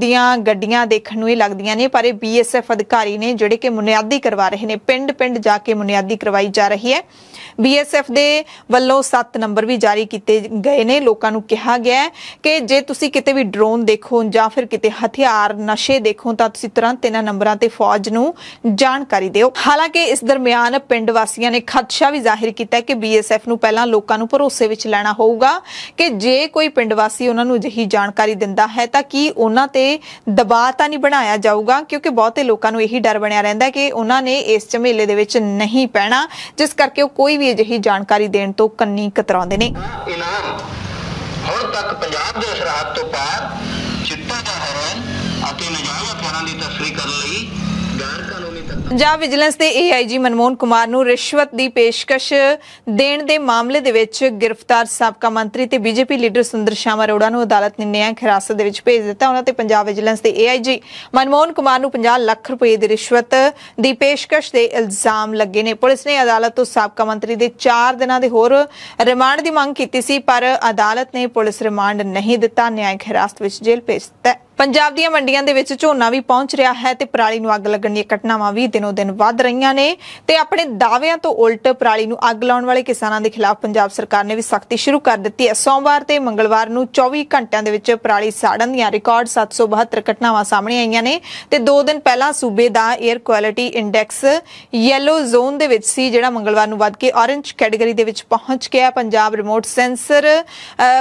ਦੀਆਂ ਗੱਡੀਆਂ ਦੇਖਣ ਨੂੰ ਇਹ ਲੱਗਦੀਆਂ ਨੇ ਪਰ ਇਹ ਬੀਐਸਐਫ ਅਧਿਕਾਰੀ ਨੇ ਜਿਹੜੇ ਕਿ ਮੁਨਿਆਦੀ ਕਰਵਾ ਰਹੇ ਨੇ ਪਿੰਡ ਪਿੰਡ ਜਾ ਕੇ ਮੁਨਿਆਦੀ ਕਰਵਾਈ ਜਾ ਰਹੀ ਹੈ ਬੀਐਸਐਫ ਦੇ ਵੱਲੋਂ 7 ਨੰਬਰ ਵੀ ਜਾਰੀ ਕੀਤੇ ਗਏ ਨੇ ਲੋਕਾਂ ਨੂੰ ਕਿਹਾ ਗਿਆ ਹੈ ਕਿ ਜੇ ਤੁਸੀਂ ਕਿਤੇ ਵੀ ਡਰੋਨ ਦੇਖੋ ਜਾਂ ਫਿਰ ਕਿਤੇ ਹਥਿਆਰ ਨਸ਼ੇ ਦੇਖੋ ਤਾਂ ਤੁਸੀਂ ਤੁਰੰਤ ਇਹਨਾਂ ਨੰਬਰਾਂ ਤੇ ਫੌਜ ਨੂੰ ਜਾਣਕਾਰੀ ਦਿਓ ਹਾਲਾਂਕਿ ਇਸ ਦਰਮਿਆਨ ਪਿੰਡ ਵਾਸੀਆਂ ਨੇ ਖਦਸ਼ਾ ਵੀ ਜ਼ਾਹਿਰ ਕੀਤਾ ਕਿ ਬੀਐਸਐਫ ਨੂੰ ਪਹਿਲਾਂ ਲੋਕਾਂ ਨੂੰ ਭਰੋਸੇ ਵਿੱਚ ਲੈਣਾ ਹੋਊਗਾ ਕਿ ਜੇ ਕੋਈ ਪਿੰਡ ਵਾਸੀ ਉਹਨਾਂ ਨੂੰ ਅਜਿਹੀ ਜਾਣਕਾਰੀ ਦਿੰਦਾ ਹੈ ਤਾਂ ਕੀ ਉਹਨਾਂ ਤੇ ਦਬਾਅ ਤਾਂ ਨਹੀਂ ਬਣਾਇਆ ਜਾਊਗਾ ਕਿਉਂਕਿ ਬਹੁਤੇ ਲੋਕਾਂ ਨੂੰ ਇਹੀ ਡਰ ਬਣਿਆ ਰਹਿੰਦਾ ਕਿ ਉਹਨਾਂ ਨੇ ਇਸ ਝਮੇਲੇ ਦੇ ਵਿੱਚ ਨਹੀਂ ਪੈਣਾ ਜਿਸ ਕਰਕੇ ਉਹ ਕੋਈ ਵੀ ਅਜਿਹੀ ਜਾਣਕਾਰੀ ਦੇਣ ਤੋਂ ਕੰਨੀ ਕਤਰਾਉਂਦੇ ਨੇ ਇਨਾਮ ਹੁਣ ਤੱਕ ਪੰਜਾਬ ਦੇ ਸਰਹੱਦ ਤੋਂ ਪਾਰ ਚਿੱਟਾ ਦਾ ਹੈਰਨ ਅਤੇ ਨਜਾਇਜ਼ ਹਥਿਆਰਾਂ ਦੀ ਤਸਕਰੀ ਕਰਨ ਲਈ ਪੰਜਾਬ ਵਿਜੀਲੈਂਸ ਦੇ ਏਆਈਜੀ ਮਨਮੋਹਨ ਕੁਮਾਰ ਨੂੰ ਰਿਸ਼ਵਤ ਦੀ ਪੇਸ਼ਕਸ਼ ਦੇਣ ਦੇ ਮਾਮਲੇ ਦੇ ਵਿੱਚ ਗ੍ਰਿਫਤਾਰ ਸਾਬਕਾ ਮੰਤਰੀ ਤੇ ਬੀਜੇਪੀ ਲੀਡਰ ਸੁੰਦਰ ਸ਼ਾਮ ਅਰੋੜਾ ਨੂੰ ਅਦਾਲਤ ਨੇ ਨਿਆਂ ਹਿਰਾਸਤ ਦੇ ਵਿੱਚ ਭੇਜ ਦਿੱਤਾ ਉਹਨਾਂ ਤੇ ਪੰਜਾਬ ਵਿਜੀਲੈਂਸ ਦੇ ਏਆਈਜੀ ਮਨਮੋਹਨ ਕੁਮਾਰ ਨੂੰ 50 ਲੱਖ ਰੁਪਏ ਦੀ ਰਿਸ਼ਵਤ ਦੀ ਪੇਸ਼ਕਸ਼ ਦੇ ਇਲਜ਼ਾਮ ਲੱਗੇ ਨੇ ਪੁਲਿਸ ਨੇ ਅਦਾਲਤ ਤੋਂ ਸਾਬਕਾ ਮੰਤਰੀ ਦੇ 4 ਦਿਨਾਂ ਦੇ ਹੋਰ ਰਿਮਾਂਡ ਦੀ ਮੰਗ ਕੀਤੀ ਸੀ ਪਰ ਅਦਾਲਤ ਨੇ ਪੁਲਿਸ ਰਿਮਾਂਡ ਨਹੀਂ ਦਿੱਤਾ ਨਿਆਂ ਹਿਰਾਸਤ ਵਿੱਚ ਜੇਲ੍ਹ ਭੇਜ ਦਿੱਤਾ ਪੰਜਾਬ ਦੀਆਂ ਮੰਡੀਆਂ ਦੇ ਵਿੱਚ ਝੋਨਾ ਵੀ ਪਹੁੰਚ ਰਿਹਾ ਹੈ ਤੇ ਪਰਾਲੀ ਨੂੰ ਅੱਗ ਲੱਗਣ ਦੀਆਂ ਘਟਨਾਵਾਂ ਵੀ ਦਿਨੋ ਦਿਨ ਵੱਧ ਰਹੀਆਂ ਨੇ ਤੇ ਆਪਣੇ ਦਾਅਵਿਆਂ ਤੋਂ ਉਲਟ ਪਰਾਲੀ ਨੂੰ ਅੱਗ ਲਾਉਣ ਵਾਲੇ ਕਿਸਾਨਾਂ ਦੇ ਖਿਲਾਫ ਪੰਜਾਬ ਸਰਕਾਰ ਨੇ ਵੀ ਸਖਤੀ ਸ਼ੁਰੂ ਕਰ ਦਿੱਤੀ ਹੈ ਸੋਮਵਾਰ ਤੇ ਮੰਗਲਵਾਰ ਨੂੰ 24 ਘੰਟਿਆਂ ਦੇ ਵਿੱਚ ਪਰਾਲੀ ਸਾੜਨ ਦੀਆਂ ਰਿਕਾਰਡ 772 ਘਟਨਾਵਾਂ ਸਾਹਮਣੇ ਆਈਆਂ ਨੇ ਤੇ 2 ਦਿਨ ਪਹਿਲਾਂ ਸੂਬੇ ਦਾ air quality index yellow zone ਦੇ ਵਿੱਚ ਸੀ ਜਿਹੜਾ ਮੰਗਲਵਾਰ ਨੂੰ ਵੱਧ ਕੇ ਔਰੇਂਜ ਕੈਟਾਗਰੀ ਦੇ ਵਿੱਚ ਪਹੁੰਚ ਗਿਆ Punjab remote sensor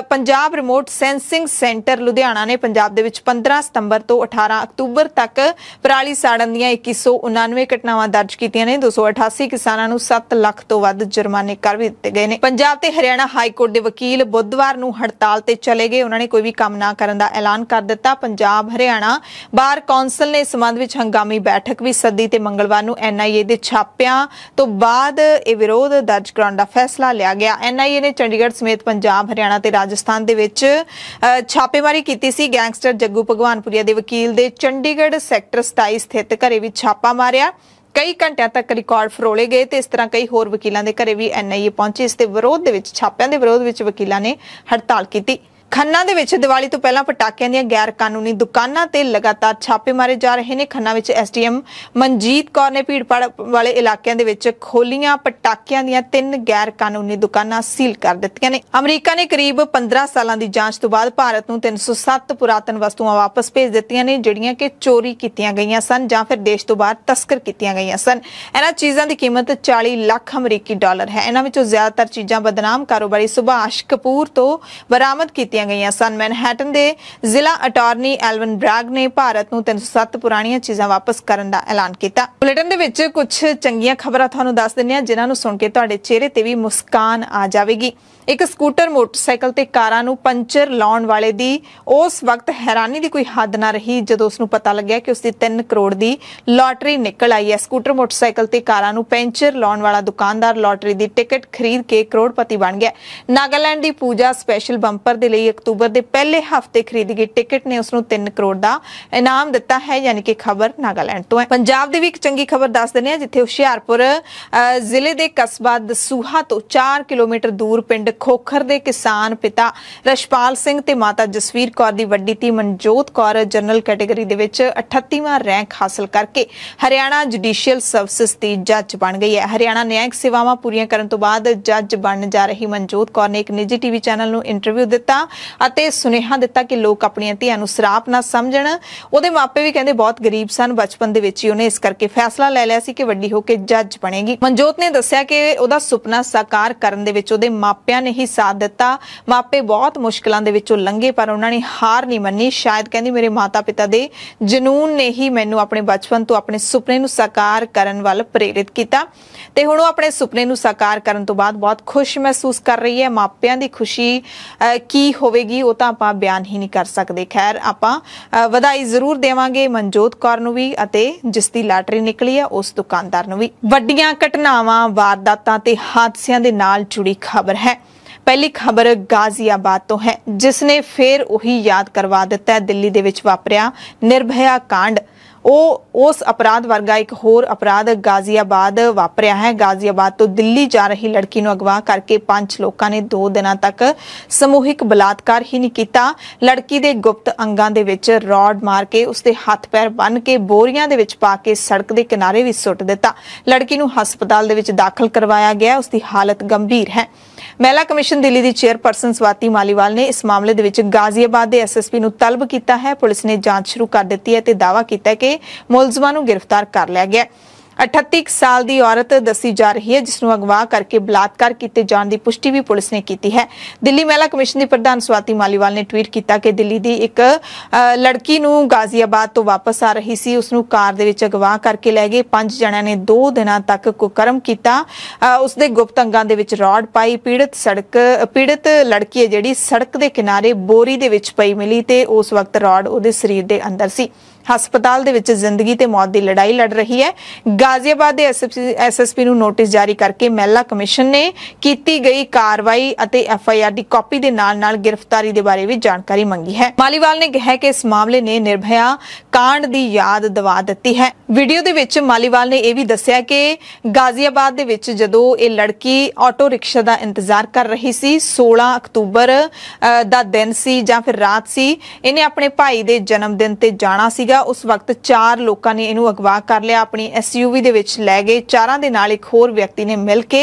Punjab remote sensing centre Ludhiana ਨੇ ਪੰਜਾਬ ਦੇ ਵਿੱਚ 15 ਸਤੰਬਰ ਤੋਂ 18 ਅਕਤੂਬਰ ਤੱਕ ਪਰਾਲੀ ਸਾੜਨ ਦੀਆਂ 2199 ਘਟਨਾਵਾਂ ਦਰਜ ਕੀਤੀਆਂ ਨੇ 288 ਕਿਸਾਨਾਂ ਨੂੰ 7 ਲੱਖ ਤੋਂ ਵੱਧ ਜੁਰਮਾਨੇ ਕਰ ਵੀ ਦਿੱਤੇ ਗਏ ਨੇ ਪੰਜਾਬ ਤੇ ਹਰਿਆਣਾ ਹਾਈ ਕੋਰਟ ਦੇ ਵਕੀਲ ਬੁੱਧਵਾਰ ਨੂੰ ਹੜਤਾਲ ਤੇ ਚਲੇ ਗਏ ਉਹਨਾਂ ਨੇ ਕੋਈ ਵੀ ਕੰਮ ਨਾ ਕਰਨ ਦਾ ਐਲਾਨ ਕਰ ਦਿੱਤਾ ਪੰਜਾਬ ਹਰਿਆਣਾ ਬਾਰ ਕੌਂਸਲ ਨੇ ਇਸ ਸੰਬੰਧ ਵਿੱਚ ਹੰਗਾਮੀ ਬੈਠਕ ਵੀ ਸੱਦੀ ਤੇ ਮੰਗਲਵਾਰ ਨੂੰ ਐਨਆਈਏ ਦੇ ਛਾਪਿਆਂ ਤੋਂ ਬਾਅਦ ਇਹ ਵਿਰੋਧ ਦਰਜ ਕਰਾਉਣ ਦਾ ਫੈਸਲਾ ਲਿਆ ਗਿਆ ਐਨਆਈਏ ਨੇ ਚੰਡੀਗੜ੍ਹ ਸਮੇਤ ਪੰਜਾਬ ਹਰਿਆਣਾ ਤੇ ਰਾਜਸਥਾਨ ਦੇ ਵਿੱਚ ਛਾਪੇਮਾਰੀ ਕੀਤੀ ਸੀ ਗੈਂਗਸਟਰ ਜੱਗੂ ਭਗਵਾਨਪੁਰੀਆ ਦੇ ਵਕੀਲ ਦੇ ਚੰਡੀਗੜ੍ਹ ਸੈਕਟਰ 27 ਸਥਿਤ ਘਰੇ ਵੀ ਛਾਪਾ ਮਾਰਿਆ ਕਈ ਘੰਟਿਆਂ ਤੱਕ ਰਿਕਾਰਡ ਫਰੋਲੇ ਗਏ ਤੇ ਇਸ ਤਰ੍ਹਾਂ ਕਈ ਹੋਰ ਵਕੀਲਾਂ ਦੇ ਘਰੇ ਵੀ ਐਨਆਈਏ ਪਹੁੰਚੀ ਇਸ ਦੇ ਵਿਰੋਧ ਦੇ ਵਿੱਚ ਛਾਪਿਆਂ ਦੇ ਵਿਰੋਧ ਵਿੱਚ ਵਕੀਲਾਂ ਨੇ ਹੜਤਾਲ ਕੀਤੀ ਖੰਨਾ ਦੇ ਵਿੱਚ ਦੀਵਾਲੀ ਤੋਂ ਪਹਿਲਾਂ ਪਟਾਕਿਆਂ ਦੀਆਂ ਗੈਰ ਕਾਨੂੰਨੀ ਦੁਕਾਨਾਂ ਤੇ ਲਗਾਤਾਰ ਛਾਪੇ ਮਾਰੇ ਜਾ ਰਹੇ ਨੇ ਖੰਨਾ ਵਿੱਚ ਐਸਟੀਐਮ ਮਨਜੀਤ ਕੌਰ ਨੇ ਭੀੜਪੜ ਵਾਲੇ ਇਲਾਕਿਆਂ ਦੇ ਵਿੱਚ ਖੋਲੀਆਂ ਪਟਾਕਿਆਂ ਦੀਆਂ ਤਿੰਨ ਗੈਰ ਕਾਨੂੰਨੀ ਦੁਕਾਨਾਂ ਸੀਲ ਕਰ ਦਿੱਤੀਆਂ ਨੇ ਅਮਰੀਕਾ ਨੇ ਕਰੀਬ 15 ਸਾਲਾਂ ਦੀ ਜਾਂਚ ਤੋਂ ਬਾਅਦ ਭਾਰਤ ਨੂੰ 307 ਪੁਰਾਤਨ ਵਸਤੂਆਂ ਵਾਪਸ ਭੇਜ ਦਿੱਤੀਆਂ ਨੇ ਜਿਹੜੀਆਂ ਕਿ ਚੋਰੀ ਕੀਤੀਆਂ ਗਈਆਂ ਸਨ ਜਾਂ ਫਿਰ ਦੇਸ਼ ਤੋਂ ਬਾਹਰ ਤਸਕਰ ਕੀਤੀਆਂ ਗਈਆਂ ਸਨ ਇਹਨਾਂ ਚੀਜ਼ਾਂ ਦੀ ਕੀਮਤ 40 ਲੱਖ ਅਮਰੀਕੀ ਡਾਲਰ ਹੈ ਇਹਨਾਂ ਵਿੱਚੋਂ ਜ਼ਿਆਦਾਤਰ ਚੀਜ਼ਾਂ ਬਦਨਾਮ ਕਾਰੋਬਾਰੀ ਸੁਭਾਸ਼ ਕਪੂਰ ਤੋਂ ਬਰਾਮਦ ਕੀਤੀਆਂ ਦਿੱਤੀਆਂ ਗਈਆਂ ਸਨ ਮੈਨਹਟਨ ਦੇ ਜ਼ਿਲ੍ਹਾ ਅਟਾਰਨੀ ਐਲਵਨ ਬ੍ਰੈਗ ਨੇ ਭਾਰਤ ਨੂੰ 307 ਪੁਰਾਣੀਆਂ ਚੀਜ਼ਾਂ ਵਾਪਸ ਕਰਨ ਦਾ ਐਲਾਨ ਕੀਤਾ ਬੁਲੇਟਿਨ ਦੇ ਵਿੱਚ ਕੁਝ ਚੰਗੀਆਂ ਖਬਰਾਂ ਤੁਹਾਨੂੰ ਦੱਸ ਦਿੰਨੇ ਆ ਜਿਨ੍ਹਾਂ ਨੂੰ ਸੁਣ ਕੇ ਤੁਹਾਡੇ ਚਿਹਰੇ ਤੇ ਵੀ ਮੁਸਕਾਨ ਆ ਜਾਵੇਗੀ ਇੱਕ ਸਕੂਟਰ ਮੋਟਰਸਾਈਕਲ ਤੇ ਕਾਰਾਂ ਨੂੰ ਪੰਚਰ ਲਾਉਣ ਵਾਲੇ ਦੀ ਉਸ ਵਕਤ ਹੈਰਾਨੀ ਦੀ ਕੋਈ ਹੱਦ ਨਾ ਰਹੀ ਜਦੋਂ ਉਸ ਨੂੰ ਪਤਾ ਲੱਗਿਆ ਕਿ ਉਸ ਦੀ 3 ਕਰੋੜ ਦੀ ਲਾਟਰੀ ਨਿਕਲ ਆਈ ਹੈ ਸਕੂਟਰ ਮੋਟਰਸਾਈਕਲ ਤੇ ਕਾਰਾਂ ਨੂੰ ਪੈਂਚਰ ਲਾਉਣ ਵਾਲਾ ਦੁਕਾਨਦਾਰ ਲਾਟਰੀ ਦੀ ਟਿਕਟ ਖਰੀਦ ਕੇ ਕਰੋੜਪਤੀ ਬਣ ਗਿਆ ਨਾਗਾਲੈਂਡ ਦੀ ਪੂਜਾ ਸਪੈਸ਼ਲ ਬੰਪਰ ਦੇ ਲਈ ਅਕਤੂਬਰ ਦੇ ਪਹਿਲੇ ਹਫ਼ਤੇ ਖਰੀਦੀ ਗਈ ਟਿਕਟ ਨੇ ਉਸ ਨੂੰ 3 ਕਰੋੜ ਦਾ ਇਨਾਮ ਦਿੱਤਾ ਹੈ ਯਾਨੀ ਕਿ ਖਬਰ ਨਾਗਾਲੈਂਡ ਤੋਂ ਹੈ ਪੰਜਾਬ ਦੇ ਵੀ ਇੱਕ ਚੰਗੀ ਖਬਰ ਦੱਸ ਦਿੰਦੇ ਹਾਂ ਜਿੱਥੇ ਹੁਸ਼ਿਆਰਪੁਰ ਜ਼ਿਲ੍ਹੇ ਦੇ ਕਸਬਾ ਦਸੂਹਾ ਤੋਂ 4 ਕਿਲੋਮੀਟਰ ਦੂਰ ਪਿੰਡ ਖੋਖਰ ਦੇ ਕਿਸਾਨ ਪਿਤਾ ਰਸ਼ਪਾਲ ਸਿੰਘ ਤੇ ਮਾਤਾ ਜਸਵੀਰ ਕੌਰ ਦੀ ਵੱਡੀ ਧੀ ਮਨਜੋਤ ਕੌਰ ਜਨਰਲ ਕੈਟਾਗਰੀ ਦੇ ਵਿੱਚ 38ਵਾਂ ਰੈਂਕ ਹਾਸਲ ਕਰਕੇ ਹਰਿਆਣਾ ਜੁਡੀਸ਼ੀਅਲ ਸਰਵਿਸਿਸ ਦੀ ਜੱਜ ਬਣ ਗਈ ਹੈ ਹਰਿਆਣਾ ਨਿਆਇਕ ਸੇਵਾਵਾਂ ਪੂਰੀਆਂ ਕਰਨ ਤੋਂ ਬਾਅਦ ਜੱਜ ਬਣਨ ਜਾ ਰਹੀ ਮਨਜੋਤ ਕੌਰ ਨੇ ਇੱਕ ਨਿੱਜੀ ਟੀਵੀ ਚੈਨਲ ਨੂੰ ਇੰਟਰਵਿਊ ਦਿੱਤਾ ਅਤੇ ਸੁਨੇਹਾ ਦਿੱਤਾ ਕਿ ਲੋਕ ਆਪਣੀਆਂ ਧੀਆਂ ਨੂੰ ਸਰਾਪ ਨਾ ਸਮਝਣ ਉਹਦੇ ਮਾਪੇ ਵੀ ਕਹਿੰਦੇ ਬਹੁਤ ਗਰੀਬ ਸਨ ਬਚਪਨ ਦੇ ਵਿੱਚ ਹੀ ਉਹਨੇ ਇਸ ਕਰਕੇ ਫੈਸਲਾ ਲੈ ਲਿਆ ਸੀ ਕਿ ਵੱਡੀ ਹੋ ਕੇ ਜੱਜ ਬਣੇਗੀ ਮਨਜੋਤ ਨੇ ਦੱਸਿਆ ਕਿ ਉਹਦਾ ਸੁਪਨਾ ਸਾਕਾਰ ਕਰਨ ਦੇ ਵਿੱਚ ਉਹਦੇ ਮਾਪਿਆਂ ਨੇ ਹੀ ਸਾਥ ਦਿੱਤਾ ਮਾਪੇ ਬਹੁਤ ਮੁਸ਼ਕਲਾਂ ਦੇ ਵਿੱਚੋਂ ਲੰਘੇ ਪਰ ਉਹਨਾਂ ਨੇ ਹਾਰ ਨਹੀਂ ਮੰਨੀ ਸ਼ਾਇਦ ਕਹਿੰਦੀ ਮੇਰੇ ਮਾਤਾ-ਪਿਤਾ ਦੇ ਜਨੂਨ ਨੇ ਹੀ ਮੈਨੂੰ ਆਪਣੇ ਬਚਪਨ ਤੋਂ ਆਪਣੇ ਸੁਪਨੇ ਨੂੰ ਸਾਕਾਰ ਕਰਨ ਵੱਲ ਪ੍ਰੇਰਿਤ ਕੀਤਾ ਤੇ ਹੁਣ ਉਹ ਆਪਣੇ ਸੁਪਨੇ ਨੂੰ ਸਾਕਾਰ ਕਰਨ ਤੋਂ ਬਾਅਦ ਬਹੁਤ ਖੁਸ਼ ਮਹਿਸੂਸ ਕਰ ਰਹੀ ਹੈ ਮਾਪਿਆਂ ਦੀ ਖੁਸ਼ੀ ਕੀ ਹੋਵੇਗੀ ਉਹ ਤਾਂ ਆਪਾਂ ਬਿਆਨ ਹੀ ਨਹੀਂ ਕਰ ਸਕਦੇ ਖੈਰ ਆਪਾਂ ਵਧਾਈ ਜ਼ਰੂਰ ਦੇਵਾਂਗੇ ਮਨਜੋਤ ਕੌਰ ਨੂੰ ਵੀ ਅਤੇ ਜਿਸ ਦੀ ਲਾਟਰੀ ਨਿਕਲੀ ਹੈ ਉਸ ਦੁਕਾਨਦਾਰ ਨੂੰ ਵੀ ਵੱਡੀਆਂ ਘਟਨਾਵਾਂ ਵਾਰਦਾਤਾਂ ਤੇ ਹਾਦਸਿਆਂ ਦੇ ਨਾਲ ਜੁੜੀ ਖਬਰ ਹੈ ਪਹਿਲੀ ਖਬਰ ਗਾਜ਼ੀਆਬਾਦ ਤੋਂ ਹੈ ਜਿਸ ਨੇ ਫੇਰ ਉਹੀ ਯਾਦ ਕਰਵਾ ਦਿੱਤਾ ਹੈ ਦਿੱਲੀ ਦੇ ਵਿੱਚ ਵਾਪਰਿਆ ਨਿਰਭਇਆ ਕਾਂਡ ਉਹ ਉਸ ਅਪਰਾਧ ਵਰਗਾ ਇੱਕ ਹੋਰ ਅਪਰਾਧ ਗਾਜ਼ੀਆਬਾਦ ਵਾਪਰਿਆ ਹੈ ਗਾਜ਼ੀਆਬਾਦ ਤੋਂ ਦਿੱਲੀ ਜਾ ਰਹੀ ਲੜਕੀ ਨੂੰ ਅਗਵਾ ਕਰਕੇ ਪੰਜ ਲੋਕਾਂ ਨੇ 2 ਦਿਨਾਂ ਤੱਕ ਸਮੂਹਿਕ ਬਲਾਤਕਾਰ ਹੀ ਨਹੀਂ ਕੀਤਾ ਲੜਕੀ ਦੇ ਗੁਪਤ ਅੰਗਾਂ ਦੇ ਵਿੱਚ ਰੌਡ ਮਾਰ ਕੇ ਉਸਦੇ ਹੱਥ ਪੈਰ ਬੰਨ ਕੇ ਬੋਰੀਆਂ ਦੇ ਵਿੱਚ ਪਾ ਕੇ ਸੜਕ ਦੇ ਕਿਨਾਰੇ ਵੀ ਸੁੱਟ ਦਿੱਤਾ ਲੜਕੀ ਨੂੰ ਹਸਪਤਾਲ ਦੇ ਵਿੱਚ ਦਾਖਲ ਕਰਵਾਇਆ ਗਿਆ ਉਸਦੀ ਹਾਲਤ ਗੰਭੀਰ ਹੈ ਮਹਿਲਾ ਕਮਿਸ਼ਨ ਦਿੱਲੀ ਦੀ ਚੇਅਰਪਰਸਨ ਸਵਾਤੀ ਮਾਲੀਵਾਲ ਨੇ ਇਸ ਮਾਮਲੇ ਦੇ ਵਿੱਚ ਗਾਜ਼ੀਆਬਾਦ ਦੇ ਐਸਐਸਪੀ ਨੂੰ ਤਲਬ ਕੀਤਾ ਹੈ ਪੁਲਿਸ ਨੇ ਜਾਂਚ ਸ਼ੁਰੂ ਕਰ ਦਿੱਤੀ ਹੈ ਤੇ ਦਾਵਾ ਕੀਤਾ ਹੈ ਕਿ ਮੁਲਜ਼ਮਾਂ ਨੂੰ ਗ੍ਰਿਫਤਾਰ ਕਰ ਲਿਆ ਗਿਆ ਹੈ 38 ਸਾਲ ਦੀ ਔਰਤ ਦੱਸੀ ਜਾ ਰਹੀ ਹੈ ਜਿਸ ਨੂੰ ਅਗਵਾ ਕਰਕੇ ਬਲਾਤਕਾਰ ਕੀਤੇ ਜਾਣ ਦੀ ਪੁਸ਼ਟੀ ਵੀ ਪੁਲਿਸ ਨੇ ਕੀਤੀ ਹੈ ਦਿੱਲੀ ਮਹਿਲਾ ਕਮਿਸ਼ਨ ਦੀ ਪ੍ਰਧਾਨ ਸਵਾਤੀ ਮਾਲੀਵਾਲ ਨੇ ਟਵੀਟ ਕੀਤਾ ਕਿ ਦਿੱਲੀ ਦੀ ਇੱਕ ਲੜਕੀ ਨੂੰ ਗਾਜ਼ੀਆਬਾਦ ਤੋਂ ਵਾਪਸ ਆ ਰਹੀ ਸੀ ਉਸ ਨੂੰ ਕਾਰ ਦੇ ਵਿੱਚ ਅਗਵਾ ਕਰਕੇ ਲੈ ਗਏ ਪੰਜ ਜਣਿਆਂ ਨੇ 2 ਦਿਨਾਂ ਤੱਕ ਕੁਕਰਮ ਕੀਤਾ ਉਸ ਦੇ ਗੁਪਤ ਅੰਗਾਂ ਦੇ ਵਿੱਚ ਰੌਡ ਪਾਈ ਪੀੜਤ ਸੜਕ ਪੀੜਤ ਲੜਕੀ ਹੈ ਜਿਹੜੀ ਸੜਕ ਦੇ ਕਿਨਾਰੇ ਬੋਰੀ ਦੇ ਵਿੱਚ ਪਈ ਮਿਲੀ ਤੇ ਉਸ ਵਕਤ ਰੌਡ ਉਹਦੇ ਸਰੀਰ ਦੇ ਅੰਦਰ ਸੀ ਹਸਪਤਾਲ ਦੇ ਵਿੱਚ ਜ਼ਿੰਦਗੀ ਤੇ ਮੌਤ ਦੀ ਲੜਾਈ ਲੜ ਰਹੀ ਹੈ ਗਾਜ਼ੀਆਬਾਦ ਦੇ ਐਸਐਸਪੀ ਨੂੰ ਨੋਟਿਸ ਜਾਰੀ ਕਰਕੇ ਮਹਿਲਾ ਕਮਿਸ਼ਨ ਨੇ ਕੀਤੀ ਗਈ ਕਾਰਵਾਈ ਅਤੇ ਐਫਆਈਆਰ ਦੀ ਕਾਪੀ ਦੇ ਨਾਲ ਨਾਲ ਗ੍ਰਿਫਤਾਰੀ ਦੇ ਬਾਰੇ ਵੀ ਜਾਣਕਾਰੀ ਮੰਗੀ ਹੈ ਮਾਲੀਵਾਲ ਨੇ ਕਿਹਾ ਕਿ ਇਸ ਮਾਮਲੇ ਨੇ ਨਿਰਭਇਆ ਕਾਂਡ ਦੀ ਯਾਦ ਦਿਵਾ ਦਿੱਤੀ ਹੈ ਵੀਡੀਓ ਦੇ ਵਿੱਚ ਮਾਲੀਵਾਲ ਨੇ ਇਹ ਵੀ ਦੱਸਿਆ ਕਿ ਗਾਜ਼ੀਆਬਾਦ ਦੇ ਵਿੱਚ ਜਦੋਂ ਇਹ ਲੜਕੀ ਆਟੋ ਰਿਕਸ਼ਾ ਦਾ ਇੰਤਜ਼ਾਰ ਕਰ ਰਹੀ ਸੀ 16 ਅਕਤੂਬਰ ਦਾ ਦਿਨ ਸੀ ਜਾਂ ਫਿਰ ਰਾਤ ਸੀ ਇਹਨੇ ਆਪਣੇ ਭਾਈ ਦੇ ਜਨਮ ਦਿਨ ਤੇ ਜਾਣਾ ਸੀ ਸੀਗਾ ਉਸ ਵਕਤ ਚਾਰ ਲੋਕਾਂ ਨੇ ਇਹਨੂੰ ਅਗਵਾ ਕਰ ਲਿਆ ਆਪਣੀ ਐਸਯੂਵੀ ਦੇ ਵਿੱਚ ਲੈ ਗਏ ਚਾਰਾਂ ਦੇ ਨਾਲ ਇੱਕ ਹੋਰ ਵਿਅਕਤੀ ਨੇ ਮਿਲ ਕੇ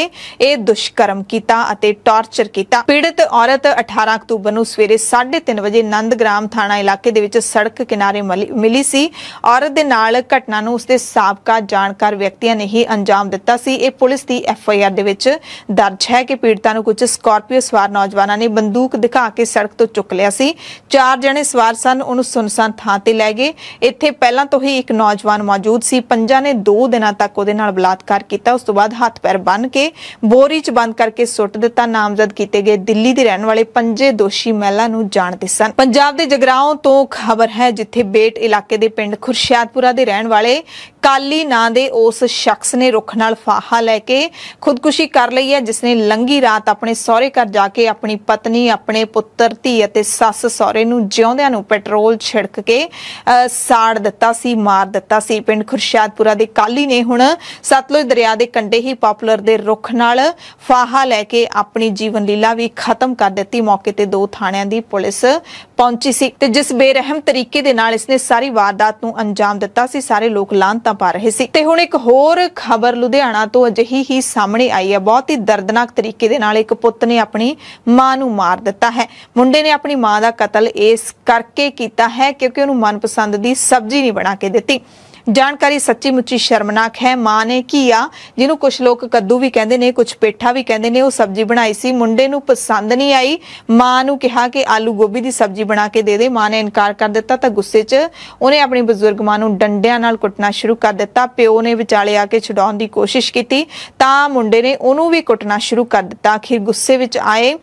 ਇਹ ਦੁਸ਼ਕਰਮ ਕੀਤਾ ਅਤੇ ਟਾਰਚਰ ਕੀਤਾ ਪੀੜਤ ਔਰਤ 18 ਅਕਤੂਬਰ ਨੂੰ ਸਵੇਰੇ 3:30 ਵਜੇ ਨੰਦਗ੍ਰਾਮ ਥਾਣਾ ਇਲਾਕੇ ਦੇ ਵਿੱਚ ਸੜਕ ਕਿਨਾਰੇ ਮਿਲੀ ਸੀ ਔਰਤ ਦੇ ਨਾਲ ਘਟਨਾ ਨੂੰ ਉਸਦੇ ਸਾਬਕਾ ਜਾਣਕਾਰ ਵਿਅਕਤੀਆਂ ਨੇ ਹੀ ਅੰਜਾਮ ਦਿੱਤਾ ਸੀ ਇਹ ਪੁਲਿਸ ਦੀ ਐਫਆਈਆਰ ਦੇ ਵਿੱਚ ਦਰਜ ਹੈ ਕਿ ਪੀੜਤਾ ਨੂੰ ਕੁਝ ਸਕਾਰਪੀਓ ਸਵਾਰ ਨੌਜਵਾਨਾਂ ਨੇ ਬੰਦੂਕ ਦਿਖਾ ਕੇ ਸੜਕ ਤੋਂ ਚੁੱਕ ਲਿਆ ਸੀ ਚਾਰ ਜਣੇ ਸਵਾਰ ਸਨ ਉਹਨੂੰ ਸੁਨਸਾਨ ਥਾਂ ਤੇ ਲੈ ਗਏ ਇੱਥੇ ਪਹਿਲਾਂ ਤੋਂ ਹੀ ਇੱਕ ਨੌਜਵਾਨ ਮੌਜੂਦ ਸੀ ਪੰਜਾਂ ਨੇ 2 ਦਿਨਾਂ ਤੱਕ ਉਹਦੇ ਨਾਲ ਬਲਾਤਕਾਰ ਕੀਤਾ ਉਸ ਤੋਂ ਬਾਅਦ ਹੱਥ ਪੈਰ ਬੰਨ ਕੇ ਬੋਰੀ 'ਚ ਬੰਦ ਕਰਕੇ ਸੁੱਟ ਦਿੱਤਾ ਨਾਮਜ਼ਦ ਕੀਤੇ ਗਏ ਦਿੱਲੀ ਦੇ ਰਹਿਣ ਵਾਲੇ ਪੰਜੇ ਦੋਸ਼ੀ ਮਹਿਲਾ ਨੂੰ ਜਾਣਦੇ ਸਨ ਪੰਜਾਬ ਦੇ ਜਗਰਾਉਂ ਤੋਂ ਖਬਰ ਹੈ ਜਿੱਥੇ ਬੇਟ ਇਲਾਕੇ ਦੇ ਪਿੰਡ ਖੁਰਸ਼ਿਆਦਪੁਰਾ ਦੇ ਰਹਿਣ ਵਾਲੇ ਕਾਲੀ ਨਾਂ ਦੇ ਉਸ ਸ਼ਖਸ ਨੇ ਰੁੱਖ ਨਾਲ ਫਾਹਾ ਲੈ ਕੇ ਖੁਦਕੁਸ਼ੀ ਕਰ ਲਈ ਹੈ ਜਿਸ ਨੇ ਲੰਗੀ ਰਾਤ ਆਪਣੇ ਸਹੁਰੇ ਘਰ ਜਾ ਕੇ ਆਪਣੀ ਪਤਨੀ ਆਪਣੇ ਪੁੱਤਰ ਧੀ ਅਤੇ ਸੱਸ ਸਹੁਰੇ ਨੂੰ ਜਿਉਂਦਿਆਂ ਨੂੰ ਪੈਟਰੋਲ ਛਿੜਕ ਕੇ ਸਾੜ ਦਿੱਤਾ ਸੀ ਮਾਰ ਦਿੱਤਾ ਸੀ ਪਿੰਡ ਖੁਰਸ਼ਾਦਪੁਰਾ ਦੇ ਕਾਲੀ ਨੇ ਹੁਣ ਸਤਲੁਜ ਦਰਿਆ ਦੇ ਕੰਢੇ ਹੀ ਪਪੂਲਰ ਦੇ ਰੁੱਖ ਨਾਲ ਫਾਹਾ ਲੈ ਕੇ ਆਪਣੀ ਜੀਵਨ ਲੀਲਾ ਵੀ ਖਤਮ ਕਰ ਦਿੱਤੀ ਮੌਕੇ ਤੇ ਦੋ ਥਾਣਿਆਂ ਦੀ ਪੁਲਿਸ ਪਹੁੰਚੀ ਸੀ ਤੇ ਜਿਸ ਬੇਰਹਿਮ ਤਰੀਕੇ ਦੇ ਨਾਲ ਇਸਨੇ ਸਾਰੀ ਵਾਰਦਾਤ ਨੂੰ ਅੰਜਾਮ ਦਿੱਤਾ ਸੀ ਸਾਰੇ ਲੋਕ ਲਾਂਤਾਂ ਪਾ ਰਹੇ ਸੀ ਤੇ ਹੁਣ ਇੱਕ ਹੋਰ ਖਬਰ ਲੁਧਿਆਣਾ ਤੋਂ ਅਜਿਹੀ ਹੀ ਸਾਹਮਣੇ ਆਈ ਹੈ ਬਹੁਤ ਹੀ ਦਰਦਨਾਕ ਤਰੀਕੇ ਦੇ ਨਾਲ ਇੱਕ ਪੁੱਤ ਨੇ ਆਪਣੀ ਮਾਂ ਨੂੰ ਮਾਰ ਦਿੱਤਾ ਹੈ ਮੁੰਡੇ ਨੇ ਆਪਣੀ ਮਾਂ ਦਾ ਕਤਲ ਇਸ ਕਰਕੇ ਕੀਤਾ ਹੈ ਕਿਉਂਕਿ ਉਹਨੂੰ ਮਨਪਸੰਦ ਦੀ ਸਬਜ਼ੀ ਨਹੀਂ ਬਣਾ ਕੇ ਦਿੱਤੀ ਜਾਣਕਾਰੀ ਸੱਚੀ ਮੁੱਚੀ ਸ਼ਰਮਨਾਕ ਹੈ ਮਾਂ ਨੇ ਕੀਆ ਜਿਹਨੂੰ ਕੁਝ ਲੋਕ ਕੱਦੂ ਵੀ ਕਹਿੰਦੇ ਨੇ ਕੁਝ ਪੇਠਾ ਵੀ ਕਹਿੰਦੇ ਨੇ ਉਹ ਸਬਜ਼ੀ ਬਣਾਈ ਸੀ ਮੁੰਡੇ ਨੂੰ ਪਸੰਦ ਨਹੀਂ ਆਈ ਮਾਂ ਨੂੰ ਕਿਹਾ ਕਿ ਆਲੂ ਗੋਭੀ ਦੀ ਸਬਜ਼ੀ ਬਣਾ ਕੇ ਦੇ ਦੇ ਮਾਂ ਨੇ ਇਨਕਾਰ ਕਰ ਦਿੱਤਾ ਤਾਂ ਗੁੱਸੇ 'ਚ ਉਹਨੇ ਆਪਣੀ ਬਜ਼ੁਰਗ ਮਾਂ ਨੂੰ ਡੰਡਿਆਂ ਨਾਲ ਕੁੱਟਣਾ ਸ਼ੁਰੂ ਕਰ ਦਿੱਤਾ ਪਿਓ ਨੇ ਵਿਚਾਲੇ ਆ ਕੇ ਛਡਾਉਣ ਦੀ ਕੋਸ਼ਿਸ਼ ਕੀਤੀ ਤਾਂ ਮੁੰਡੇ ਨੇ ਉਹਨੂੰ ਵੀ ਕੁੱਟਣਾ ਸ਼ੁਰੂ ਕਰ ਦਿੱਤਾ ਆਖਿਰ ਗੁੱਸੇ ਵਿੱਚ ਆਏ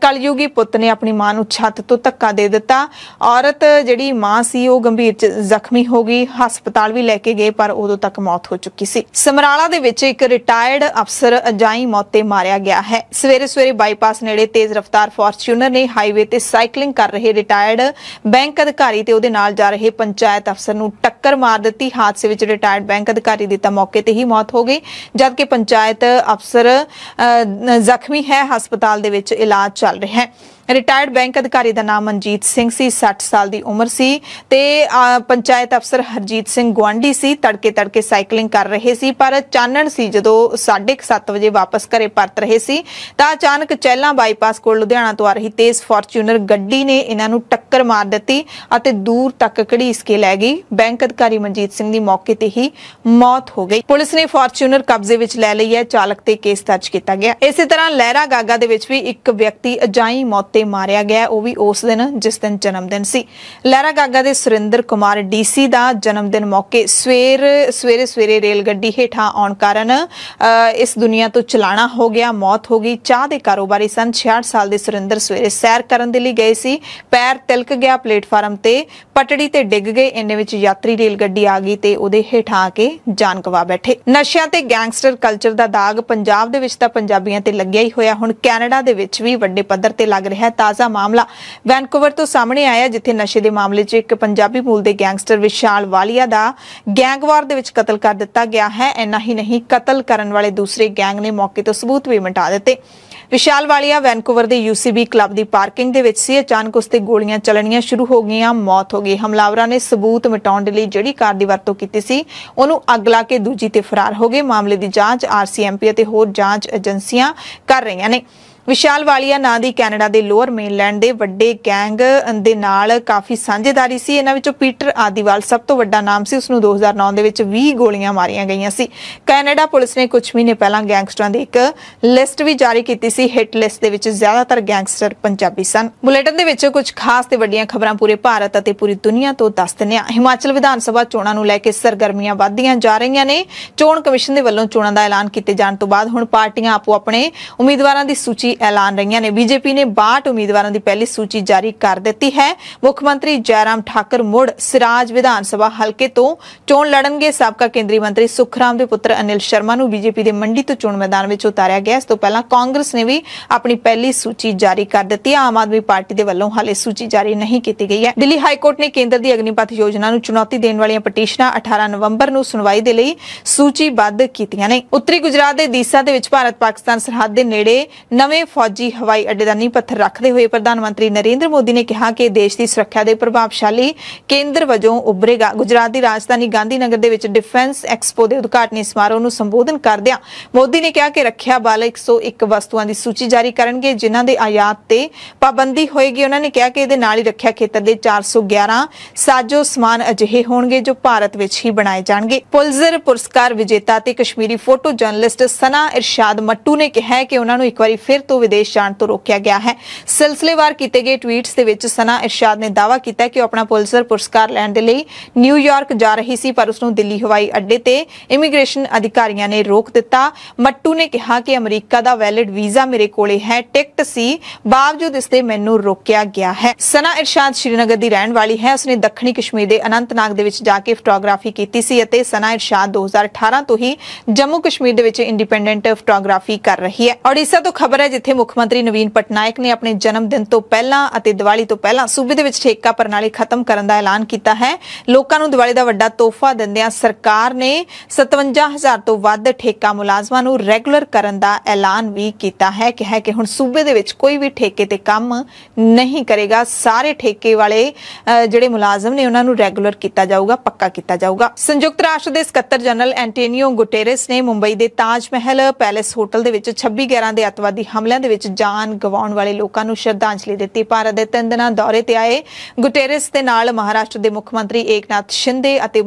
ਕਲਯੁਗੀ ਪੁੱਤ ਨੇ ਆਪਣੀ ਮਾਂ ਨੂੰ ਛੱਤ ਤੋਂ ਧੱਕਾ ਦੇ ਦਿੱਤਾ ਔਰਤ ਜਿਹੜੀ ਮਾਂ ਸੀ ਉਹ ਗੰਭੀਰ ਜ਼ਖਮੀ ਹੋ ਗਈ ਹਸਪਤਾਲ ਹਸਪਤਾਲ ਵੀ ਲੈ ਕੇ ਗਏ ਪਰ ਉਦੋਂ ਤੱਕ ਮੌਤ ਹੋ ਚੁੱਕੀ ਸੀ ਸਮਰਾਲਾ ਦੇ ਵਿੱਚ ਇੱਕ ਰਿਟਾਇਰਡ ਅਫਸਰ ਅਜਾਈ ਮੌਤ ਤੇ ਮਾਰਿਆ ਗਿਆ ਹੈ ਸਵੇਰੇ ਸਵੇਰੇ ਬਾਈਪਾਸ ਨੇੜੇ ਤੇਜ਼ ਰਫ਼ਤਾਰ ਫੋਰਚੂਨਰ ਨੇ ਹਾਈਵੇ ਤੇ ਸਾਈਕਲਿੰਗ ਕਰ ਰਹੇ ਰਿਟਾਇਰਡ ਬੈਂਕ ਅਧਿਕਾਰੀ ਤੇ ਉਹਦੇ ਨਾਲ ਜਾ ਰਹੇ ਪੰਚਾਇਤ ਅਫਸਰ ਨੂੰ ਟੱਕਰ ਮਾਰ ਦਿੱਤੀ ਹਾਦਸੇ ਵਿੱਚ ਰਿਟਾਇਰਡ ਬੈਂਕ ਅਧਿਕਾਰੀ ਦੀ ਤਾਂ ਮੌਕੇ ਤੇ ਹੀ ਮੌਤ ਹੋ ਗਈ ਜਦਕਿ ਪੰਚਾਇਤ ਅਫਸਰ ਜ਼ਖਮੀ ਹੈ ਹਸਪਤਾਲ ਦੇ ਵਿੱਚ ਇਲਾਜ ਚੱਲ ਰਿਹਾ ਹੈ ਰਿਟਾਇਰਡ ਬੈਂਕ ਅਧਿਕਾਰੀ ਦਾ ਨਾਮ ਮਨਜੀਤ ਸਿੰਘ ਸੀ 60 ਸਾਲ ਦੀ ਉਮਰ ਸੀ ਤੇ ਪੰਚਾਇਤ ਅਫਸਰ ਹਰਜੀਤ ਸਿੰਘ ਗਵਾਂਡੀ ਸੀ ਤੜਕੇ ਤੜਕੇ ਸਾਈਕਲਿੰਗ ਕਰ ਰਹੇ ਸੀ ਪਰ ਚਾਨਣ ਸੀ ਜਦੋਂ 7:30 ਵਜੇ ਵਾਪਸ ਘਰੇ ਪਰਤ ਰਹੇ ਸੀ ਤਾਂ ਅਚਾਨਕ ਚੈਲਾ ਬਾਈਪਾਸ ਕੋਲ ਲੁਧਿਆਣਾ ਤੋਂ ਆ ਰਹੀ ਤੇਜ਼ ਫਾਰਚੂਨਰ ਗੱਡੀ ਨੇ ਇਹਨਾਂ ਨੂੰ ਟੱਕਰ ਮਾਰ ਦਿੱਤੀ ਅਤੇ ਦੂਰ ਤੱਕ ਘੜੀਸ ਕੇ ਲੈ ਗਈ ਬੈਂਕ ਅਧਿਕਾਰੀ ਮਨਜੀਤ ਸਿੰਘ ਦੀ ਮੌਕੇ ਤੇ ਹੀ ਮੌਤ ਹੋ ਗਈ ਪੁਲਿਸ ਨੇ ਫਾਰਚੂਨਰ ਕਬਜ਼ੇ ਵਿੱਚ ਲੈ ਲਈ ਹੈ ਚਾਲਕ ਤੇ ਕੇਸ ਦਰਜ ਕੀਤਾ ਗਿਆ ਇਸੇ ਤਰ੍ਹਾਂ ਲਹਿਰਾ ਗਾਗਾ ਦੇ ਵਿੱਚ ਵੀ ਇੱਕ ਵਿਅਕਤੀ ਅਜਾਈ ਮੌਤ ਤੇ ਮਾਰਿਆ ਗਿਆ ਉਹ ਵੀ ਉਸ ਦਿਨ ਜਿਸ ਦਿਨ ਜਨਮ ਦਿਨ ਸੀ ਲਹਿਰਾ ਗਾਗਾ ਦੇ ਸੁਰਿੰਦਰ ਕੁਮਾਰ ਡੀਸੀ ਦਾ ਜਨਮ ਦਿਨ ਮੌਕੇ ਸਵੇਰ ਸਵੇਰੇ ਸਵੇਰੇ ਰੇਲ ਗੱਡੀ ਹੇਠਾਂ ਆਉਣ ਕਾਰਨ ਇਸ ਦੁਨੀਆ ਤੋਂ ਚਲਾਣਾ ਹੋ ਗਿਆ ਮੌਤ ਹੋ ਗਈ ਚਾਹ ਦੇ ਕਾਰੋਬਾਰੀ ਸਨ 66 ਸਾਲ ਦੇ ਸੁਰਿੰਦਰ ਸਵੇਰੇ ਸੈਰ ਕਰਨ ਦੇ ਲਈ ਗਏ ਸੀ ਪੈਰ ਤਿਲਕ ਗਿਆ ਪਲੇਟਫਾਰਮ ਤੇ ਪਟੜੀ ਤੇ ਡਿੱਗ ਗਏ ਇੰਨੇ ਵਿੱਚ ਯਾਤਰੀ ਰੇਲ ਗੱਡੀ ਆ ਗਈ ਤੇ ਉਹਦੇ ਹੇਠਾਂ ਆ ਕੇ ਜਾਨ ਗਵਾ ਬੈਠੇ ਨਸ਼ਿਆਂ ਤੇ ਗੈਂਗਸਟਰ ਕਲਚਰ ਦਾ ਦਾਗ ਪੰਜਾਬ ਦੇ ਵਿੱਚ ਤਾਂ ਪੰਜਾਬੀਆਂ ਤੇ ਲੱਗਿਆ ਹੀ ਹੋਇਆ ਹੁਣ ਕੈਨੇਡਾ ਦੇ ਵਿੱਚ ਵੀ ਵੱਡੇ ਪੱਧਰ ਤੇ ਲੱਗ ਰਿਹਾ ਹੈ ਤਾਜ਼ਾ ਮਾਮਲਾ ਵੈਨਕੂਵਰ ਤੋਂ ਸਾਹਮਣੇ ਆਇਆ ਜਿੱਥੇ ਨਸ਼ੇ ਦੇ ਮਾਮਲੇ 'ਚ ਇੱਕ ਪੰਜਾਬੀ ਮੂਲ ਦੇ ਗੈਂਗਸਟਰ ਵਿਸ਼ਾਲ ਵਾਲੀਆ ਦਾ ਗੈਂਗਵਾਰ ਦੇ ਵਿੱਚ ਕਤਲ ਕਰ ਦਿੱਤਾ ਗਿਆ ਹੈ ਐਨਾ ਹੀ ਨਹੀਂ ਕਤਲ ਕਰਨ ਵਾਲੇ ਦੂਸਰੇ ਗੈਂਗ ਨੇ ਮੌਕੇ ਤੋਂ ਸਬੂਤ ਵੀ ਮਿਟਾ ਦਿੱਤੇ ਵਿਸ਼ਾਲ ਵਾਲੀਆ ਵੈਨਕੂਵਰ ਦੇ ਯੂਸੀਬੀ ਕਲੱਬ ਦੀ ਪਾਰਕਿੰਗ ਦੇ ਵਿੱਚ ਸੀ ਅਚਾਨਕ ਉਸ ਤੇ ਗੋਲੀਆਂ ਚੱਲਣੀਆਂ ਸ਼ੁਰੂ ਹੋ ਗਈਆਂ ਮੌਤ ਹੋ ਗਈ ਹਮਲਾਵਰਾਂ ਨੇ ਸਬੂਤ ਮਿਟਾਉਣ ਦੇ ਲਈ ਜਿਹੜੀ ਕਾਰ ਦੀ ਵਰਤੋਂ ਕੀਤੀ ਸੀ ਉਹਨੂੰ ਅੱਗ ਲਾ ਕੇ ਦੂਜੀ ਤੇ ਫਰਾਰ ਹੋ ਗਏ ਮਾਮਲੇ ਦੀ ਜਾਂਚ ਆਰਸੀਐਮਪੀ ਅਤੇ ਹੋਰ ਜਾਂਚ ਏਜੰਸੀਆਂ ਕਰ ਰਹੀਆਂ ਨੇ ਵਿਸ਼ਾਲ ਵਾਲੀਆ ਨਾਂ ਦੀ ਕੈਨੇਡਾ ਦੇ ਲੋਅਰ ਮੇਨਲੈਂਡ ਦੇ ਵੱਡੇ ਗੈਂਗ ਦੇ ਨਾਲ ਕਾਫੀ ਸਾਂਝੇਦਾਰੀ ਸੀ ਇਹਨਾਂ ਵਿੱਚੋਂ ਪੀਟਰ ਆਦੀਵਾਲ ਸਭ ਤੋਂ ਵੱਡਾ ਨਾਮ ਸੀ ਉਸ ਨੂੰ 2009 ਦੇ ਵਿੱਚ 20 ਗੋਲੀਆਂ ਮਾਰੀਆਂ ਗਈਆਂ ਸੀ ਕੈਨੇਡਾ ਪੁਲਿਸ ਨੇ ਕੁਝ ਮਹੀਨੇ ਪਹਿਲਾਂ ਗੈਂਗਸਟਰਾਂ ਦੀ ਇੱਕ ਲਿਸਟ ਵੀ ਜਾਰੀ ਕੀਤੀ ਸੀ ਹਿੱਟ ਲਿਸਟ ਦੇ ਵਿੱਚ ਜ਼ਿਆਦਾਤਰ ਗੈਂਗਸਟਰ ਪੰਜਾਬੀ ਸਨ ਬੁਲੇਟਿਨ ਦੇ ਵਿੱਚ ਕੁਝ ਖਾਸ ਤੇ ਵੱਡੀਆਂ ਖਬਰਾਂ ਪੂਰੇ ਭਾਰਤ ਅਤੇ ਪੂਰੀ ਦੁਨੀਆ ਤੋਂ ਦੱਸ ਦਿੰਦੇ ਹਾਂ ਹਿਮਾਚਲ ਵਿਧਾਨ ਸਭਾ ਚੋਣਾਂ ਨੂੰ ਲੈ ਕੇ ਸਰਗਰਮੀਆਂ ਵਧਦੀਆਂ ਜਾ ਰਹੀਆਂ ਨੇ ਚੋਣ ਕਮਿਸ਼ਨ ਦੇ ਵੱਲੋਂ ਚੋਣਾਂ ਦਾ ਐਲਾਨ ਕੀਤੇ ਜਾਣ ਤੋਂ ਬਾਅਦ ਹੁਣ ਪਾਰਟੀਆਂ ਆਪੋ ਆਪਣੇ ਉਮੀਦਵਾਰਾਂ ਦੀ ਸੂਚੀ ਵੀ ਐਲਾਨ ਰਹੀਆਂ ਨੇ ਬੀਜੇਪੀ ਨੇ 62 ਉਮੀਦਵਾਰਾਂ ਦੀ ਪਹਿਲੀ ਸੂਚੀ ਜਾਰੀ ਕਰ ਦਿੱਤੀ ਹੈ ਮੁੱਖ ਮੰਤਰੀ ਜੈਰਾਮ ਠਾਕਰ ਮੁੜ ਸਿਰਾਜ ਵਿਧਾਨ ਸਭਾ ਹਲਕੇ ਤੋਂ ਚੋਣ ਲੜਨਗੇ ਸਾਬਕਾ ਕੇਂਦਰੀ ਮੰਤਰੀ ਸੁਖਰਾਮ ਦੇ ਪੁੱਤਰ ਅਨਿਲ ਸ਼ਰਮਾ ਨੂੰ ਬੀਜੇਪੀ ਦੇ ਮੰਡੀ ਤੋਂ ਚੋਣ ਮੈਦਾਨ ਵਿੱਚ ਉਤਾਰਿਆ ਗਿਆ ਇਸ ਤੋਂ ਪਹਿਲਾਂ ਕਾਂਗਰਸ ਨੇ ਵੀ ਆਪਣੀ ਪਹਿਲੀ ਸੂਚੀ ਜਾਰੀ ਕਰ ਦਿੱਤੀ ਆਮ ਆਦਮੀ ਪਾਰਟੀ ਦੇ ਵੱਲੋਂ ਹਾਲੇ ਸੂਚੀ ਜਾਰੀ ਨਹੀਂ ਕੀਤੀ ਗਈ ਹੈ ਦਿੱਲੀ ਹਾਈ ਕੋਰਟ ਨੇ ਕੇਂਦਰ ਦੀ ਅਗਨੀਪਥ ਯੋਜਨਾ ਨੂੰ ਚੁਣੌਤੀ ਦੇਣ ਵਾਲੀਆਂ ਪਟੀਸ਼ਨਾਂ 18 ਨਵੰਬਰ ਨੂੰ ਸੁਣਵਾਈ ਦੇ ਲਈ ਸੂਚੀਬੱਧ ਕੀਤੀਆਂ ਨੇ ਉੱਤਰੀ ਗੁਜਰਾਤ ਦੇ ਦੀਸਾ ਦੇ ਵਿੱਚ ਭਾਰਤ ਪਾਕਿਸਤਾਨ ਸਰਹੱਦ ਦੇ ਨੇੜੇ ਨਵੇਂ ਨੇ ਫੌਜੀ ਹਵਾਈ ਅੱਡੇ ਦਾ ਨੀਂਹ ਪੱਥਰ ਰੱਖਦੇ ਹੋਏ ਪ੍ਰਧਾਨ ਮੰਤਰੀ ਨਰਿੰਦਰ ਮੋਦੀ ਨੇ ਕਿਹਾ ਕਿ ਦੇਸ਼ ਦੀ ਸੁਰੱਖਿਆ ਦੇ ਪ੍ਰਭਾਵਸ਼ਾਲੀ ਕੇਂਦਰ ਵਜੋਂ ਉੱਭਰੇਗਾ ਗੁਜਰਾਤ ਦੀ ਰਾਜਧਾਨੀ ਗਾਂਧੀਨਗਰ ਦੇ ਵਿੱਚ ਡਿਫੈਂਸ ਐਕਸਪੋ ਦੇ ਉਦਘਾਟਨੀ ਸਮਾਰੋਹ ਨੂੰ ਸੰਬੋਧਨ ਕਰਦਿਆਂ ਮੋਦੀ ਨੇ ਕਿਹਾ ਕਿ ਰੱਖਿਆ ਬਲ 101 ਵਸਤੂਆਂ ਦੀ ਸੂਚੀ ਜਾਰੀ ਕਰਨਗੇ ਜਿਨ੍ਹਾਂ ਦੇ ਆਯਾਤ ਤੇ ਪਾਬੰਦੀ ਹੋਏਗੀ ਉਹਨਾਂ ਨੇ ਕਿਹਾ ਕਿ ਇਹਦੇ ਨਾਲ ਹੀ ਰੱਖਿਆ ਖੇਤਰ ਦੇ 411 ਸਾਜੋ ਸਮਾਨ ਅਜਿਹੇ ਹੋਣਗੇ ਜੋ ਭਾਰਤ ਵਿੱਚ ਹੀ ਬਣਾਏ ਜਾਣਗੇ ਪੁਲਜ਼ਰ ਪੁਰਸਕਾਰ ਵਿਜੇਤਾ ਤੇ ਕਸ਼ਮੀਰੀ ਫੋਟੋ ਜਰਨਲਿਸਟ ਸਨਾ ਇਰਸ਼ਾਦ ਮੱਟੂ ਨੇ ਕਿਹਾ ਕਿ ਉਹਨਾਂ ਨੂੰ ਇੱਕ ਵਾਰੀ ਫਿਰ ਤੋਂ ਵਿਦੇਸ਼ ਜਾਣ ਤੋਂ ਰੋਕਿਆ ਗਿਆ ਹੈ ਸਿਲਸਿਲੇਵਾਰ ਕੀਤੇ ਗਏ ਟਵੀਟਸ ਦੇ ਵਿੱਚ ਸਨਾ ਇਰਸ਼ਾਦ ਨੇ ਦਾਵਾ ਕੀਤਾ ਕਿ ਉਹ ਆਪਣਾ ਪੁਲਿਸਰ ਪੁਰਸਕਾਰ ਲੈਣ ਦੇ ਲਈ ਨਿਊਯਾਰਕ ਜਾ ਰਹੀ ਸੀ ਪਰ ਉਸ ਨੂੰ ਦਿੱਲੀ ਹਵਾਈ ਅੱਡੇ ਤੇ ਇਮੀਗ੍ਰੇਸ਼ਨ ਅਧਿਕਾਰੀਆਂ ਨੇ ਰੋਕ ਦਿੱਤਾ ਮੱਟੂ ਨੇ ਕਿਹਾ ਕਿ ਅਮਰੀਕਾ ਦਾ ਵੈਲਿਡ ਵੀਜ਼ਾ ਮੇਰੇ ਕੋਲੇ ਹੈ ਟਿਕਟ ਸੀ ਬਾਵਜੂਦ ਇਸ ਦੇ ਮੈਨੂੰ ਰੋਕਿਆ ਗਿਆ ਹੈ ਸਨਾ ਇਰਸ਼ਾਦ ਸ਼੍ਰੀਨਗਰ ਦੀ ਰਹਿਣ ਵਾਲੀ ਹੈ ਉਸ ਨੇ ਦੱਖਣੀ ਕਸ਼ਮੀਰ ਦੇ ਅਨੰਤਨਾਗ ਦੇ ਵਿੱਚ ਜਾ ਕੇ ਫੋਟੋਗ੍ਰਾਫੀ ਕੀਤੀ ਸੀ ਅਤੇ ਸਨਾ ਇਰਸ਼ਾਦ 2018 ਤੋਂ ਹੀ ਜੰਮੂ ਕਸ਼ਮੀਰ ਦੇ ਵਿੱਚ ਇੰਡੀਪੈਂਡੈਂਟ ਫੋਟੋਗ੍ਰਾਫੀ ਕਰ ਰਹੀ ਹੈ ਔਰ ਇਸਾ ਤੋਂ ਖਬਰ ਹੈ ਜਿੱਥੇ ਮੁੱਖ ਮੰਤਰੀ ਨਵੀਨ ਪਟਨਾਇਕ ਨੇ ਆਪਣੇ ਜਨਮ ਦਿਨ ਤੋਂ ਪਹਿਲਾਂ ਅਤੇ ਦੀਵਾਲੀ ਤੋਂ ਪਹਿਲਾਂ ਸੂਬੇ ਦੇ ਵਿੱਚ ਠੇਕਾ ਪ੍ਰਣਾਲੀ ਖਤਮ ਕਰਨ ਦਾ ਐਲਾਨ ਕੀਤਾ ਹੈ ਲੋਕਾਂ ਨੂੰ ਦੀਵਾਲੀ ਦਾ ਵੱਡਾ ਤੋਹਫਾ ਦਿੰਦਿਆਂ ਸਰਕਾਰ ਨੇ 57000 ਤੋਂ ਵੱਧ ਠੇਕਾ ਮੁਲਾਜ਼ਮਾਂ ਨੂੰ ਰੈਗੂਲਰ ਕਰਨ ਦਾ ਐਲਾਨ ਵੀ ਕੀਤਾ ਹੈ ਕਿ ਹੈ ਕਿ ਹੁਣ ਸੂਬੇ ਦੇ ਵਿੱਚ ਕੋਈ ਵੀ ਠੇਕੇ ਤੇ ਕੰਮ ਨਹੀਂ ਕਰੇਗਾ ਸਾਰੇ ਠੇਕੇ ਵਾਲੇ ਜਿਹੜੇ ਮੁਲਾਜ਼ਮ ਨੇ ਉਹਨਾਂ ਨੂੰ ਰੈਗੂਲਰ ਕੀਤਾ ਜਾਊਗਾ ਪੱਕਾ ਕੀਤਾ ਜਾਊਗਾ ਸੰਯੁਕਤ ਰਾਸ਼ਟਰ ਦੇ ਸਕੱਤਰ ਜਨਰਲ ਐਂਟੋਨੀਓ ਗੁਟੇਰੇਸ ਨੇ ਮੁੰਬਈ ਦੇ ਤਾਜ ਮਹਿਲ ਪੈਲੇਸ ਹੋਟਲ ਦੇ ਵਿੱਚ 26 11 ਦੇ ਅਤਵਾਦੀ ਹਮਲੇ ਹਮਲਿਆਂ ਦੇ ਵਿੱਚ ਜਾਨ ਗਵਾਉਣ ਵਾਲੇ ਲੋਕਾਂ ਨੂੰ ਸ਼ਰਧਾਂਜਲੀ ਦਿੱਤੀ ਭਾਰਤ ਦੇ ਤਿੰਨ ਦਿਨਾਂ ਦੌਰੇ ਤੇ ਆਏ ਗੁਟੇਰਸ ਦੇ ਨਾਲ ਮਹਾਰਾਸ਼ਟਰ ਦੇ ਮੁੱਖ ਮੰਤਰੀ ਏਕਨਾਥ ਸ਼ਿੰਦੇ ਅਤੇ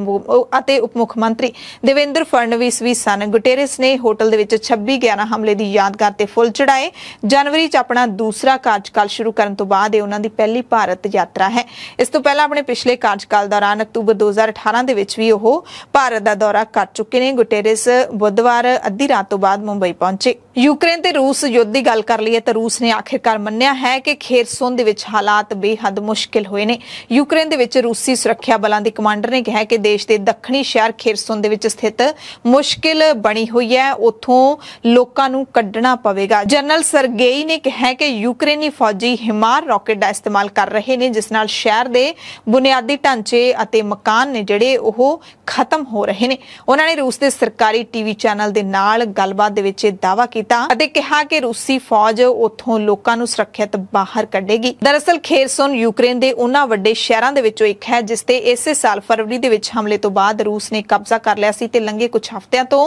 ਅਤੇ ਉਪ ਮੁੱਖ ਮੰਤਰੀ ਦੇਵਿੰਦਰ ਫੜਨਵੀਸ ਵੀ ਸਨ ਗੁਟੇਰਸ ਨੇ ਹੋਟਲ ਦੇ ਵਿੱਚ 26 11 ਹਮਲੇ ਦੀ ਯਾਦਗਾਰ ਤੇ ਫੁੱਲ ਚੜਾਏ ਜਨਵਰੀ 'ਚ ਆਪਣਾ ਦੂਸਰਾ ਕਾਰਜਕਾਲ ਸ਼ੁਰੂ ਕਰਨ ਤੋਂ ਬਾਅਦ ਇਹ ਉਹਨਾਂ ਦੀ ਪਹਿਲੀ ਭਾਰਤ ਯਾਤਰਾ ਹੈ ਇਸ ਤੋਂ ਪਹਿਲਾਂ ਆਪਣੇ ਪਿਛਲੇ ਕਾਰਜਕਾਲ ਦੌਰਾਨ ਅਕਤੂਬਰ 2018 ਦੇ ਵਿੱਚ ਵੀ ਉਹ ਭਾਰਤ ਦਾ ਦੌਰਾ ਕਰ ਚੁੱਕੇ ਨੇ ਗੁਟੇਰਸ ਬੁੱਧਵਾਰ ਅੱਧੀ ਰਾਤ ਤੋਂ ਬਾਅਦ ਮੁੰਬਈ ਪਹੁੰਚੇ ਯੂਕਰੇਨ ਤੇ ਰੂਸ ਯੁੱਧ ਦੀ ਗੱਲ ਕਰ ਲਈਏ ਤਾਂ ਰੂਸ ਨੇ ਆਖਿਰਕਾਰ ਮੰਨਿਆ ਹੈ ਕਿ ਖੇਰਸੋਨ ਦੇ ਵਿੱਚ ਹਾਲਾਤ ਬੇਹੱਦ ਮੁਸ਼ਕਿਲ ਹੋਏ ਨੇ ਯੂਕਰੇਨ ਦੇ ਵਿੱਚ ਰੂਸੀ ਸੁਰੱਖਿਆ ਬਲਾਂ ਦੇ ਕਮਾਂਡਰ ਨੇ ਕਿਹਾ ਕਿ ਦੇਸ਼ ਦੇ ਦੱਖਣੀ ਸ਼ਹਿਰ ਖੇਰਸੋਨ ਦੇ ਵਿੱਚ ਸਥਿਤ ਮੁਸ਼ਕਿਲ ਬਣੀ ਹੋਈ ਹੈ ਉੱਥੋਂ ਲੋਕਾਂ ਨੂੰ ਕੱਢਣਾ ਪਵੇਗਾ ਜਨਰਲ ਸਰਗੇਈ ਨੇ ਕਿਹਾ ਕਿ ਯੂਕਰੇਨੀ ਫੌਜੀ ਹਿਮਾਰ ਰਾਕਟ ਦਾ ਇਸਤੇਮਾਲ ਕਰ ਰਹੇ ਨੇ ਜਿਸ ਨਾਲ ਸ਼ਹਿਰ ਦੇ ਬੁਨਿਆਦੀ ਢਾਂਚੇ ਅਤੇ ਮਕਾਨ ਨੇ ਜਿਹੜੇ ਉਹ ਖਤਮ ਹੋ ਰਹੇ ਨੇ ਉਹਨਾਂ ਨੇ ਰੂਸ ਦੇ ਸਰਕਾਰੀ ਟੀਵੀ ਚੈਨਲ ਦੇ ਨਾਲ ਗੱਲਬਾਤ ਦੇ ਵਿੱਚ ਇਹ ਦਾਅਵਾ ਕੀਤਾ ਅਤੇ ਕਿਹਾ ਕਿ ਰੂਸੀ ਫੌਜ ਉੱਥੋਂ ਲੋਕਾਂ ਨੂੰ ਸੁਰੱਖਿਅਤ ਬਾਹਰ ਕੱਢੇਗੀ ਦਰਅਸਲ ਖੇਰਸੋਨ ਯੂਕਰੇਨ ਦੇ ਉਹਨਾਂ ਵੱਡੇ ਸ਼ਹਿਰਾਂ ਦੇ ਵਿੱਚੋਂ ਇੱਕ ਹੈ ਜਿਸ ਤੇ ਇਸੇ ਸਾਲ ਫਰਵਰੀ ਦੇ ਵਿੱਚ ਹਮਲੇ ਤੋਂ ਬਾਅਦ ਰੂਸ ਨੇ ਕਬਜ਼ਾ ਕਰ ਲਿਆ ਸੀ ਤੇ ਲੰਘੇ ਕੁਝ ਹਫ਼ਤਿਆਂ ਤੋਂ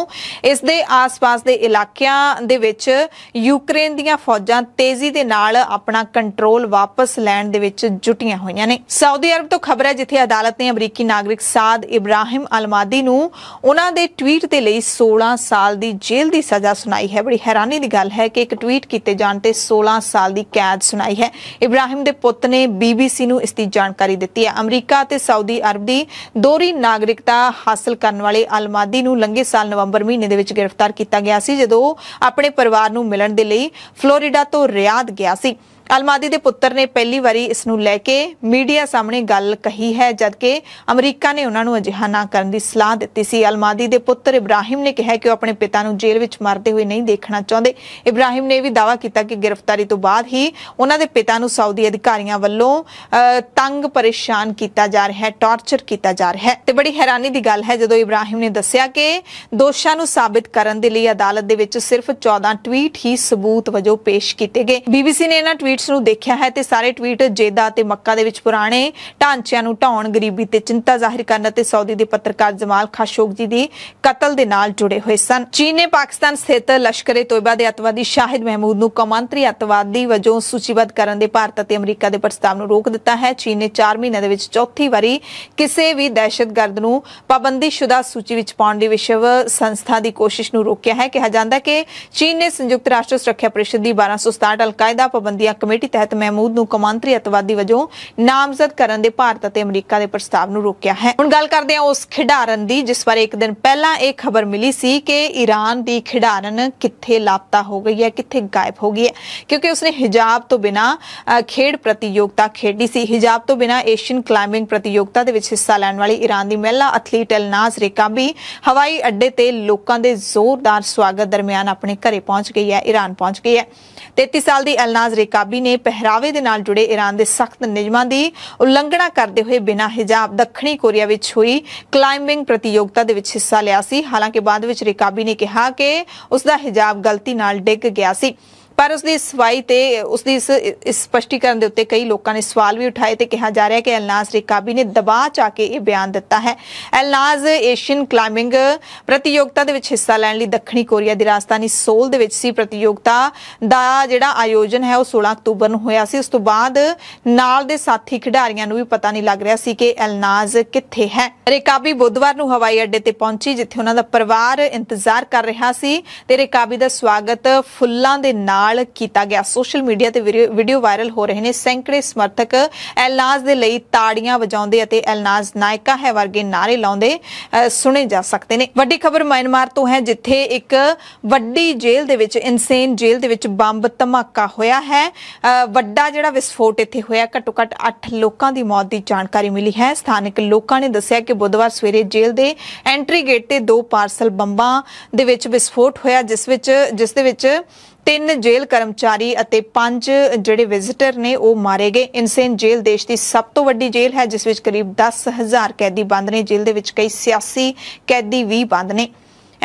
ਇਸ ਦੇ ਆਸ-ਪਾਸ ਦੇ ਇਲਾਕਿਆਂ ਦੇ ਵਿੱਚ ਯੂਕਰੇਨ ਦੀਆਂ ਫੌਜਾਂ ਤੇਜ਼ੀ ਦੇ ਨਾਲ ਆਪਣਾ ਕੰਟਰੋਲ ਵਾਪਸ ਲੈਣ ਦੇ ਵਿੱਚ ਜੁਟੀਆਂ ਹੋਈਆਂ ਨੇ ਸਾਊਦੀ ਅਰਬ ਤੋਂ ਖਬਰ ਹੈ ਜਿੱਥੇ ਅਦਾਲਤ ਨੇ ਅਮਰੀਕੀ ਨਾਗਰਿਕ ਸਾਦ ਇਬਰਾਹਿਮ ਅਲਮਾਦੀ ਨੂੰ ਉਹਨਾਂ ਦੇ ਟਵੀਟ ਦੇ ਲਈ 16 ਸਾਲ ਦੀ ਜੇਲ੍ਹ ਦੀ ਸਜ਼ਾ ਸੁਣਾਈ ਹੈ ਬੜੀ ਹੈਰਾਨੀ ਦੀ ਗੱਲ ਹੈ ਕਿ ਇੱਕ ਟਵੀਟ ਟਵੀਟ ਕੀਤੇ ਜਾਣ ਤੇ 16 ਸਾਲ ਦੀ ਕੈਦ ਸੁਣਾਈ ਹੈ ਇਬਰਾਹਿਮ ਦੇ ਪੁੱਤ ਨੇ ਬੀਬੀਸੀ ਨੂੰ ਇਸ ਦੀ ਜਾਣਕਾਰੀ ਦਿੱਤੀ ਹੈ ਅਮਰੀਕਾ ਤੇ ਸਾਊਦੀ ਅਰਬ ਦੀ ਦੋਹਰੀ ਨਾਗਰਿਕਤਾ ਹਾਸਲ ਕਰਨ ਵਾਲੇ ਅਲਮਾਦੀ ਨੂੰ ਲੰਘੇ ਸਾਲ ਨਵੰਬਰ ਮਹੀਨੇ ਦੇ ਵਿੱਚ ਗ੍ਰਿਫਤਾਰ ਕੀਤਾ ਗਿਆ ਸੀ ਜਦੋਂ ਆਪਣੇ ਪਰਿਵਾਰ ਨੂੰ ਮਿਲਣ ਦੇ ਲਈ ਫਲੋਰੀਡਾ ਤੋਂ ਰਿਆਦ ਗਿਆ ਸੀ ਅਲਮਾਦੀ ਦੇ ਪੁੱਤਰ ਨੇ ਪਹਿਲੀ ਵਾਰੀ ਇਸ ਨੂੰ ਲੈ ਕੇ ਮੀਡੀਆ ਸਾਹਮਣੇ ਗੱਲ ਕਹੀ ਹੈ ਜਦਕਿ ਅਮਰੀਕਾ ਨੇ ਉਹਨਾਂ ਨੂੰ ਅਜਿਹਾ ਨਾ ਕਰਨ ਦੀ ਸਲਾਹ ਦਿੱਤੀ ਸੀ ਅਲਮਾਦੀ ਦੇ ਪੁੱਤਰ ਇਬਰਾਹਿਮ ਨੇ ਕਿਹਾ ਕਿ ਉਹ ਆਪਣੇ ਪਿਤਾ ਨੂੰ ਜੇਲ੍ਹ ਵਿੱਚ ਮਰਦੇ ਹੋਏ ਨਹੀਂ ਦੇਖਣਾ ਚਾਹੁੰਦੇ ਇਬਰਾਹਿਮ ਨੇ ਵੀ ਦਾਅਵਾ ਕੀਤਾ ਕਿ ਗ੍ਰਿਫਤਾਰੀ ਤੋਂ ਬਾਅਦ ਹੀ ਉਹਨਾਂ ਦੇ ਪਿਤਾ ਨੂੰ ਸਾਊਦੀ ਅਧਿਕਾਰੀਆਂ ਵੱਲੋਂ ਤੰਗ ਪਰੇਸ਼ਾਨ ਕੀਤਾ ਜਾ ਰਿਹਾ ਹੈ ਟਾਰਚਰ ਕੀਤਾ ਜਾ ਰਿਹਾ ਹੈ ਤੇ ਬੜੀ ਹੈਰਾਨੀ ਦੀ ਗੱਲ ਹੈ ਜਦੋਂ ਇਬਰਾਹਿਮ ਨੇ ਦੱਸਿਆ ਕਿ ਦੋਸ਼ਾਂ ਨੂੰ ਸਾਬਤ ਕਰਨ ਦੇ ਲਈ ਅਦਾਲਤ ਦੇ ਵਿੱਚ ਸਿਰਫ 14 ਟਵੀਟ ਹੀ ਸਬੂਤ ਵਜੋਂ ਪੇਸ਼ ਕੀਤੇ ਗਏ ਬੀਬੀਸੀ ਨੇ ਇਹਨਾਂ ਟਵੀਟ ਟਵੀਟਸ ਨੂੰ ਦੇਖਿਆ ਹੈ ਤੇ ਸਾਰੇ ਟਵੀਟ ਜੇਦਾ ਤੇ ਮੱਕਾ ਦੇ ਵਿੱਚ ਪੁਰਾਣੇ ਢਾਂਚਿਆਂ ਨੂੰ ਢਾਉਣ ਗਰੀਬੀ ਤੇ ਚਿੰਤਾ ਜ਼ਾਹਿਰ ਕਰਨ ਅਤੇ ਸਾਊਦੀ ਦੇ ਪੱਤਰਕਾਰ ਜਮਾਲ ਖਾਸ਼ੋਗਜੀ ਦੀ ਕਤਲ ਦੇ ਨਾਲ ਜੁੜੇ ਹੋਏ ਸਨ ਚੀਨ ਨੇ ਪਾਕਿਸਤਾਨ ਸਥਿਤ ਲਸ਼ਕਰੇ ਤੋਇਬਾ ਦੇ ਅਤਵਾਦੀ ਸ਼ਾਹਿਦ ਮਹਿਮੂਦ ਨੂੰ ਕਮਾਂਤਰੀ ਅਤਵਾਦੀ ਵਜੋਂ ਸੂਚੀਬੱਧ ਕਰਨ ਦੇ ਭਾਰਤ ਅਤੇ ਅਮਰੀਕਾ ਦੇ ਪ੍ਰਸਤਾਵ ਨੂੰ ਰੋਕ ਦਿੱਤਾ ਹੈ ਚੀਨ ਨੇ 4 ਮਹੀਨਿਆਂ ਦੇ ਵਿੱਚ ਚੌਥੀ ਵਾਰੀ ਕਿਸੇ ਵੀ ਦਹਿਸ਼ਤਗਰਦ ਨੂੰ ਪਾਬੰਦੀਸ਼ੁਦਾ ਸੂਚੀ ਵਿੱਚ ਪਾਉਣ ਦੀ ਵਿਸ਼ਵ ਸੰਸਥਾ ਦੀ ਕੋਸ਼ਿਸ਼ ਨੂੰ ਰੋਕਿਆ ਹੈ ਕਿਹਾ ਜਾਂਦਾ ਕਿ ਚੀਨ ਨੇ ਸੰਯੁਕਤ ਰਾਸ਼ਟਰ ਸੁਰੱਖਿਆ ਪਰਿਸ਼ਦ ਦੀ 1267 ਅਲਕਾਇਦਾ ਪਾਬੰਦੀਆਂ ਕਮੇਟੀ ਤਹਿਤ ਮਹਿਮੂਦ ਨੂੰ ਕਮਾਂਤਰੀ ਅਤਵਾਦੀ ਵਜੋਂ ਨਾਮਜ਼ਦ ਕਰਨ ਦੇ ਭਾਰਤ ਅਤੇ ਅਮਰੀਕਾ ਦੇ ਪ੍ਰਸਤਾਵ ਨੂੰ ਰੋਕਿਆ ਹੈ ਹੁਣ ਗੱਲ ਕਰਦੇ ਹਾਂ ਉਸ ਖਿਡਾਰਨ ਦੀ ਜਿਸ ਬਾਰੇ ਇੱਕ ਦਿਨ ਪਹਿਲਾਂ ਇਹ ਖਬਰ ਮਿਲੀ ਸੀ ਕਿ ਈਰਾਨ ਦੀ ਖਿਡਾਰਨ ਕਿੱਥੇ ਲਾਪਤਾ ਹੋ ਗਈ ਹੈ ਕਿੱਥੇ ਗਾਇਬ ਹੋ ਗਈ ਹੈ ਕਿਉਂਕਿ ਉਸਨੇ ਹਿਜਾਬ ਤੋਂ ਬਿਨਾ ਖੇਡ ਪ੍ਰਤੀਯੋਗਤਾ ਖੇਡੀ ਸੀ ਹਿਜਾਬ ਤੋਂ ਬਿਨਾ ਏਸ਼ੀਅਨ ਕਲਾਈਮਿੰਗ ਪ੍ਰਤੀਯੋਗਤਾ ਦੇ ਵਿੱਚ ਹਿੱਸਾ ਲੈਣ ਵਾਲੀ ਈਰਾਨ ਦੀ ਮਹਿਲਾ ਐਥਲੀਟ ਅਲਨਾਜ਼ ਰੇਕਾਬੀ ਹਵਾਈ ਅੱਡੇ ਤੇ ਲੋਕਾਂ ਦੇ ਜ਼ੋਰਦਾਰ ਸਵਾਗਤ ਦਰਮਿਆਨ ਆਪਣੇ ਘਰੇ ਪਹੁੰਚ ਗਈ ਹੈ ਈਰਾਨ ਪਹੁੰਚ ਗਈ ਹੈ 33 ਸਾਲ ਦੀ ਅਲਨਾਜ਼ ਰੇਕਾਬੀ ਪੰਜਾਬੀ ਨੇ ਪਹਿਰਾਵੇ ਦੇ ਨਾਲ ਜੁੜੇ ਈਰਾਨ ਦੇ ਸਖਤ ਨਿਯਮਾਂ ਦੀ ਉਲੰਘਣਾ ਕਰਦੇ ਹੋਏ ਬਿਨਾਂ ਹਿਜਾਬ ਦੱਖਣੀ ਕੋਰੀਆ ਵਿੱਚ ਹੋਈ ਕਲਾਈਮਿੰਗ ਪ੍ਰਤੀਯੋਗਤਾ ਦੇ ਵਿੱਚ ਹਿੱਸਾ ਲਿਆ ਸੀ ਹਾਲਾਂਕਿ ਬਾਅਦ ਵਿੱਚ ਰਿਕਾਬੀ ਨੇ ਕਿਹਾ ਕਿ ਉਸ ਦਾ ਹਿਜਾਬ ਗਲਤੀ ਨਾਲ ਡਿੱਗ ਗਿਆ ਸੀ ਪਰ ਉਸ ਦੀ ਸਵਾਈ ਤੇ ਉਸ ਦੀ ਇਸ ਸਪਸ਼ਟੀਕਰਨ ਦੇ ਉੱਤੇ ਕਈ ਲੋਕਾਂ ਨੇ ਸਵਾਲ ਵੀ ਉਠਾਏ ਤੇ ਕਿਹਾ ਜਾ ਰਿਹਾ ਕਿ ਅਲਨਾਜ਼ ਰਿਕਾਬੀ ਨੇ ਦਬਾਅ ਚਾ ਕੇ ਇਹ ਬਿਆਨ ਦਿੱਤਾ ਹੈ ਅਲਨਾਜ਼ ਏਸ਼ੀਅਨ ਕਲਾਈਮਿੰਗ ਪ੍ਰਤੀਯੋਗਤਾ ਦੇ ਵਿੱਚ ਹਿੱਸਾ ਲੈਣ ਲਈ ਦੱਖਣੀ ਕੋਰੀਆ ਦੀ ਰਾਜਧਾਨੀ ਸੋਲ ਦੇ ਵਿੱਚ ਸੀ ਪ੍ਰਤੀਯੋਗਤਾ ਦਾ ਜਿਹੜਾ ਆਯੋਜਨ ਹੈ ਉਹ 16 ਅਕਤੂਬਰ ਨੂੰ ਹੋਇਆ ਸੀ ਉਸ ਤੋਂ ਬਾਅਦ ਨਾਲ ਦੇ ਸਾਥੀ ਖਿਡਾਰੀਆਂ ਨੂੰ ਵੀ ਪਤਾ ਨਹੀਂ ਲੱਗ ਰਿਹਾ ਸੀ ਕਿ ਅਲਨਾਜ਼ ਕਿੱਥੇ ਹੈ ਰਿਕਾਬੀ ਬੁੱਧਵਾਰ ਨੂੰ ਹਵਾਈ ਅੱਡੇ ਤੇ ਪਹੁੰਚੀ ਜਿੱਥੇ ਉਹਨਾਂ ਦਾ ਪਰਿਵਾਰ ਇੰਤਜ਼ਾਰ ਕਰ ਰਿਹਾ ਸੀ ਤੇ ਰਿਕਾਬੀ ਦਾ ਸਵਾਗਤ ਫੁੱਲਾਂ ਦੇ ਨਾਲ ਨਾਲ ਕੀਤਾ ਗਿਆ ਸੋਸ਼ਲ ਮੀਡੀਆ ਤੇ ਵੀਡੀਓ ਵਾਇਰਲ ਹੋ ਰਹੇ ਨੇ ਸੈਂਕੜੇ ਸਮਰਥਕ ਐਲਨਾਜ਼ ਦੇ ਲਈ ਤਾੜੀਆਂ ਵਜਾਉਂਦੇ ਅਤੇ ਐਲਨਾਜ਼ ਨਾਇਕਾ ਹੈ ਵਰਗੇ ਨਾਰੇ ਲਾਉਂਦੇ ਸੁਣੇ ਜਾ ਸਕਦੇ ਨੇ ਵੱਡੀ ਖਬਰ ਮਿਆਂਮਾਰ ਤੋਂ ਹੈ ਜਿੱਥੇ ਇੱਕ ਵੱਡੀ ਜੇਲ੍ਹ ਦੇ ਵਿੱਚ ਇਨਸੇਨ ਜੇਲ੍ਹ ਦੇ ਵਿੱਚ ਬੰਬ ਧਮਾਕਾ ਹੋਇਆ ਹੈ ਵੱਡਾ ਜਿਹੜਾ ਵਿਸਫੋਟ ਇੱਥੇ ਹੋਇਆ ਘੱਟੋ ਘੱਟ 8 ਲੋਕਾਂ ਦੀ ਮੌਤ ਦੀ ਜਾਣਕਾਰੀ ਮਿਲੀ ਹੈ ਸਥਾਨਕ ਲੋਕਾਂ ਨੇ ਦੱਸਿਆ ਕਿ ਬੁੱਧਵਾਰ ਸਵੇਰੇ ਜੇਲ੍ਹ ਦੇ ਐਂਟਰੀ ਗੇਟ ਤੇ ਦੋ ਪਾਰਸਲ ਬੰਬਾਂ ਦੇ ਵਿੱਚ ਵਿਸਫੋਟ ਹੋਇਆ ਜਿਸ ਵਿੱਚ ਜਿਸ ਦੇ ਵਿੱਚ ਤਿੰਨ ਜੇਲ੍ਹ ਕਰਮਚਾਰੀ ਅਤੇ ਪੰਜ ਜਿਹੜੇ ਵਿਜ਼ਿਟਰ ਨੇ ਉਹ ਮਾਰੇ ਗਏ ਇਨਸੇਨ ਜੇਲ੍ਹ ਦੇਸ਼ ਦੀ ਸਭ ਤੋਂ ਵੱਡੀ ਜੇਲ੍ਹ ਹੈ ਜਿਸ ਵਿੱਚ ਕਰੀਬ 10000 ਕੈਦੀ ਬੰਦ ਨੇ ਜੇਲ੍ਹ ਦੇ ਵਿੱਚ ਕਈ ਸਿਆਸੀ ਕੈਦੀ ਵੀ ਬੰਦ ਨੇ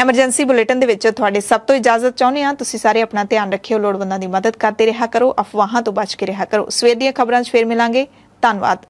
ਐਮਰਜੈਂਸੀ ਬੁਲੇਟਿਨ ਦੇ ਵਿੱਚ ਤੁਹਾਡੇ ਸਭ ਤੋਂ ਇਜਾਜ਼ਤ ਚਾਹੁੰਦੇ ਹਾਂ ਤੁਸੀਂ ਸਾਰੇ ਆਪਣਾ ਧਿਆਨ ਰੱਖਿਓ ਲੋੜਵੰਦਾਂ ਦੀ ਮਦਦ ਕਰਦੇ ਰਿਹਾ ਕਰੋ ਅਫਵਾਹਾਂ ਤੋਂ ਬਚ ਕੇ ਰਿਹਾ ਕਰੋ ਸਵੇਰ ਦੀਆਂ ਖਬਰਾਂ 'ਚ ਫੇਰ ਮਿਲਾਂਗੇ ਧੰਨਵਾਦ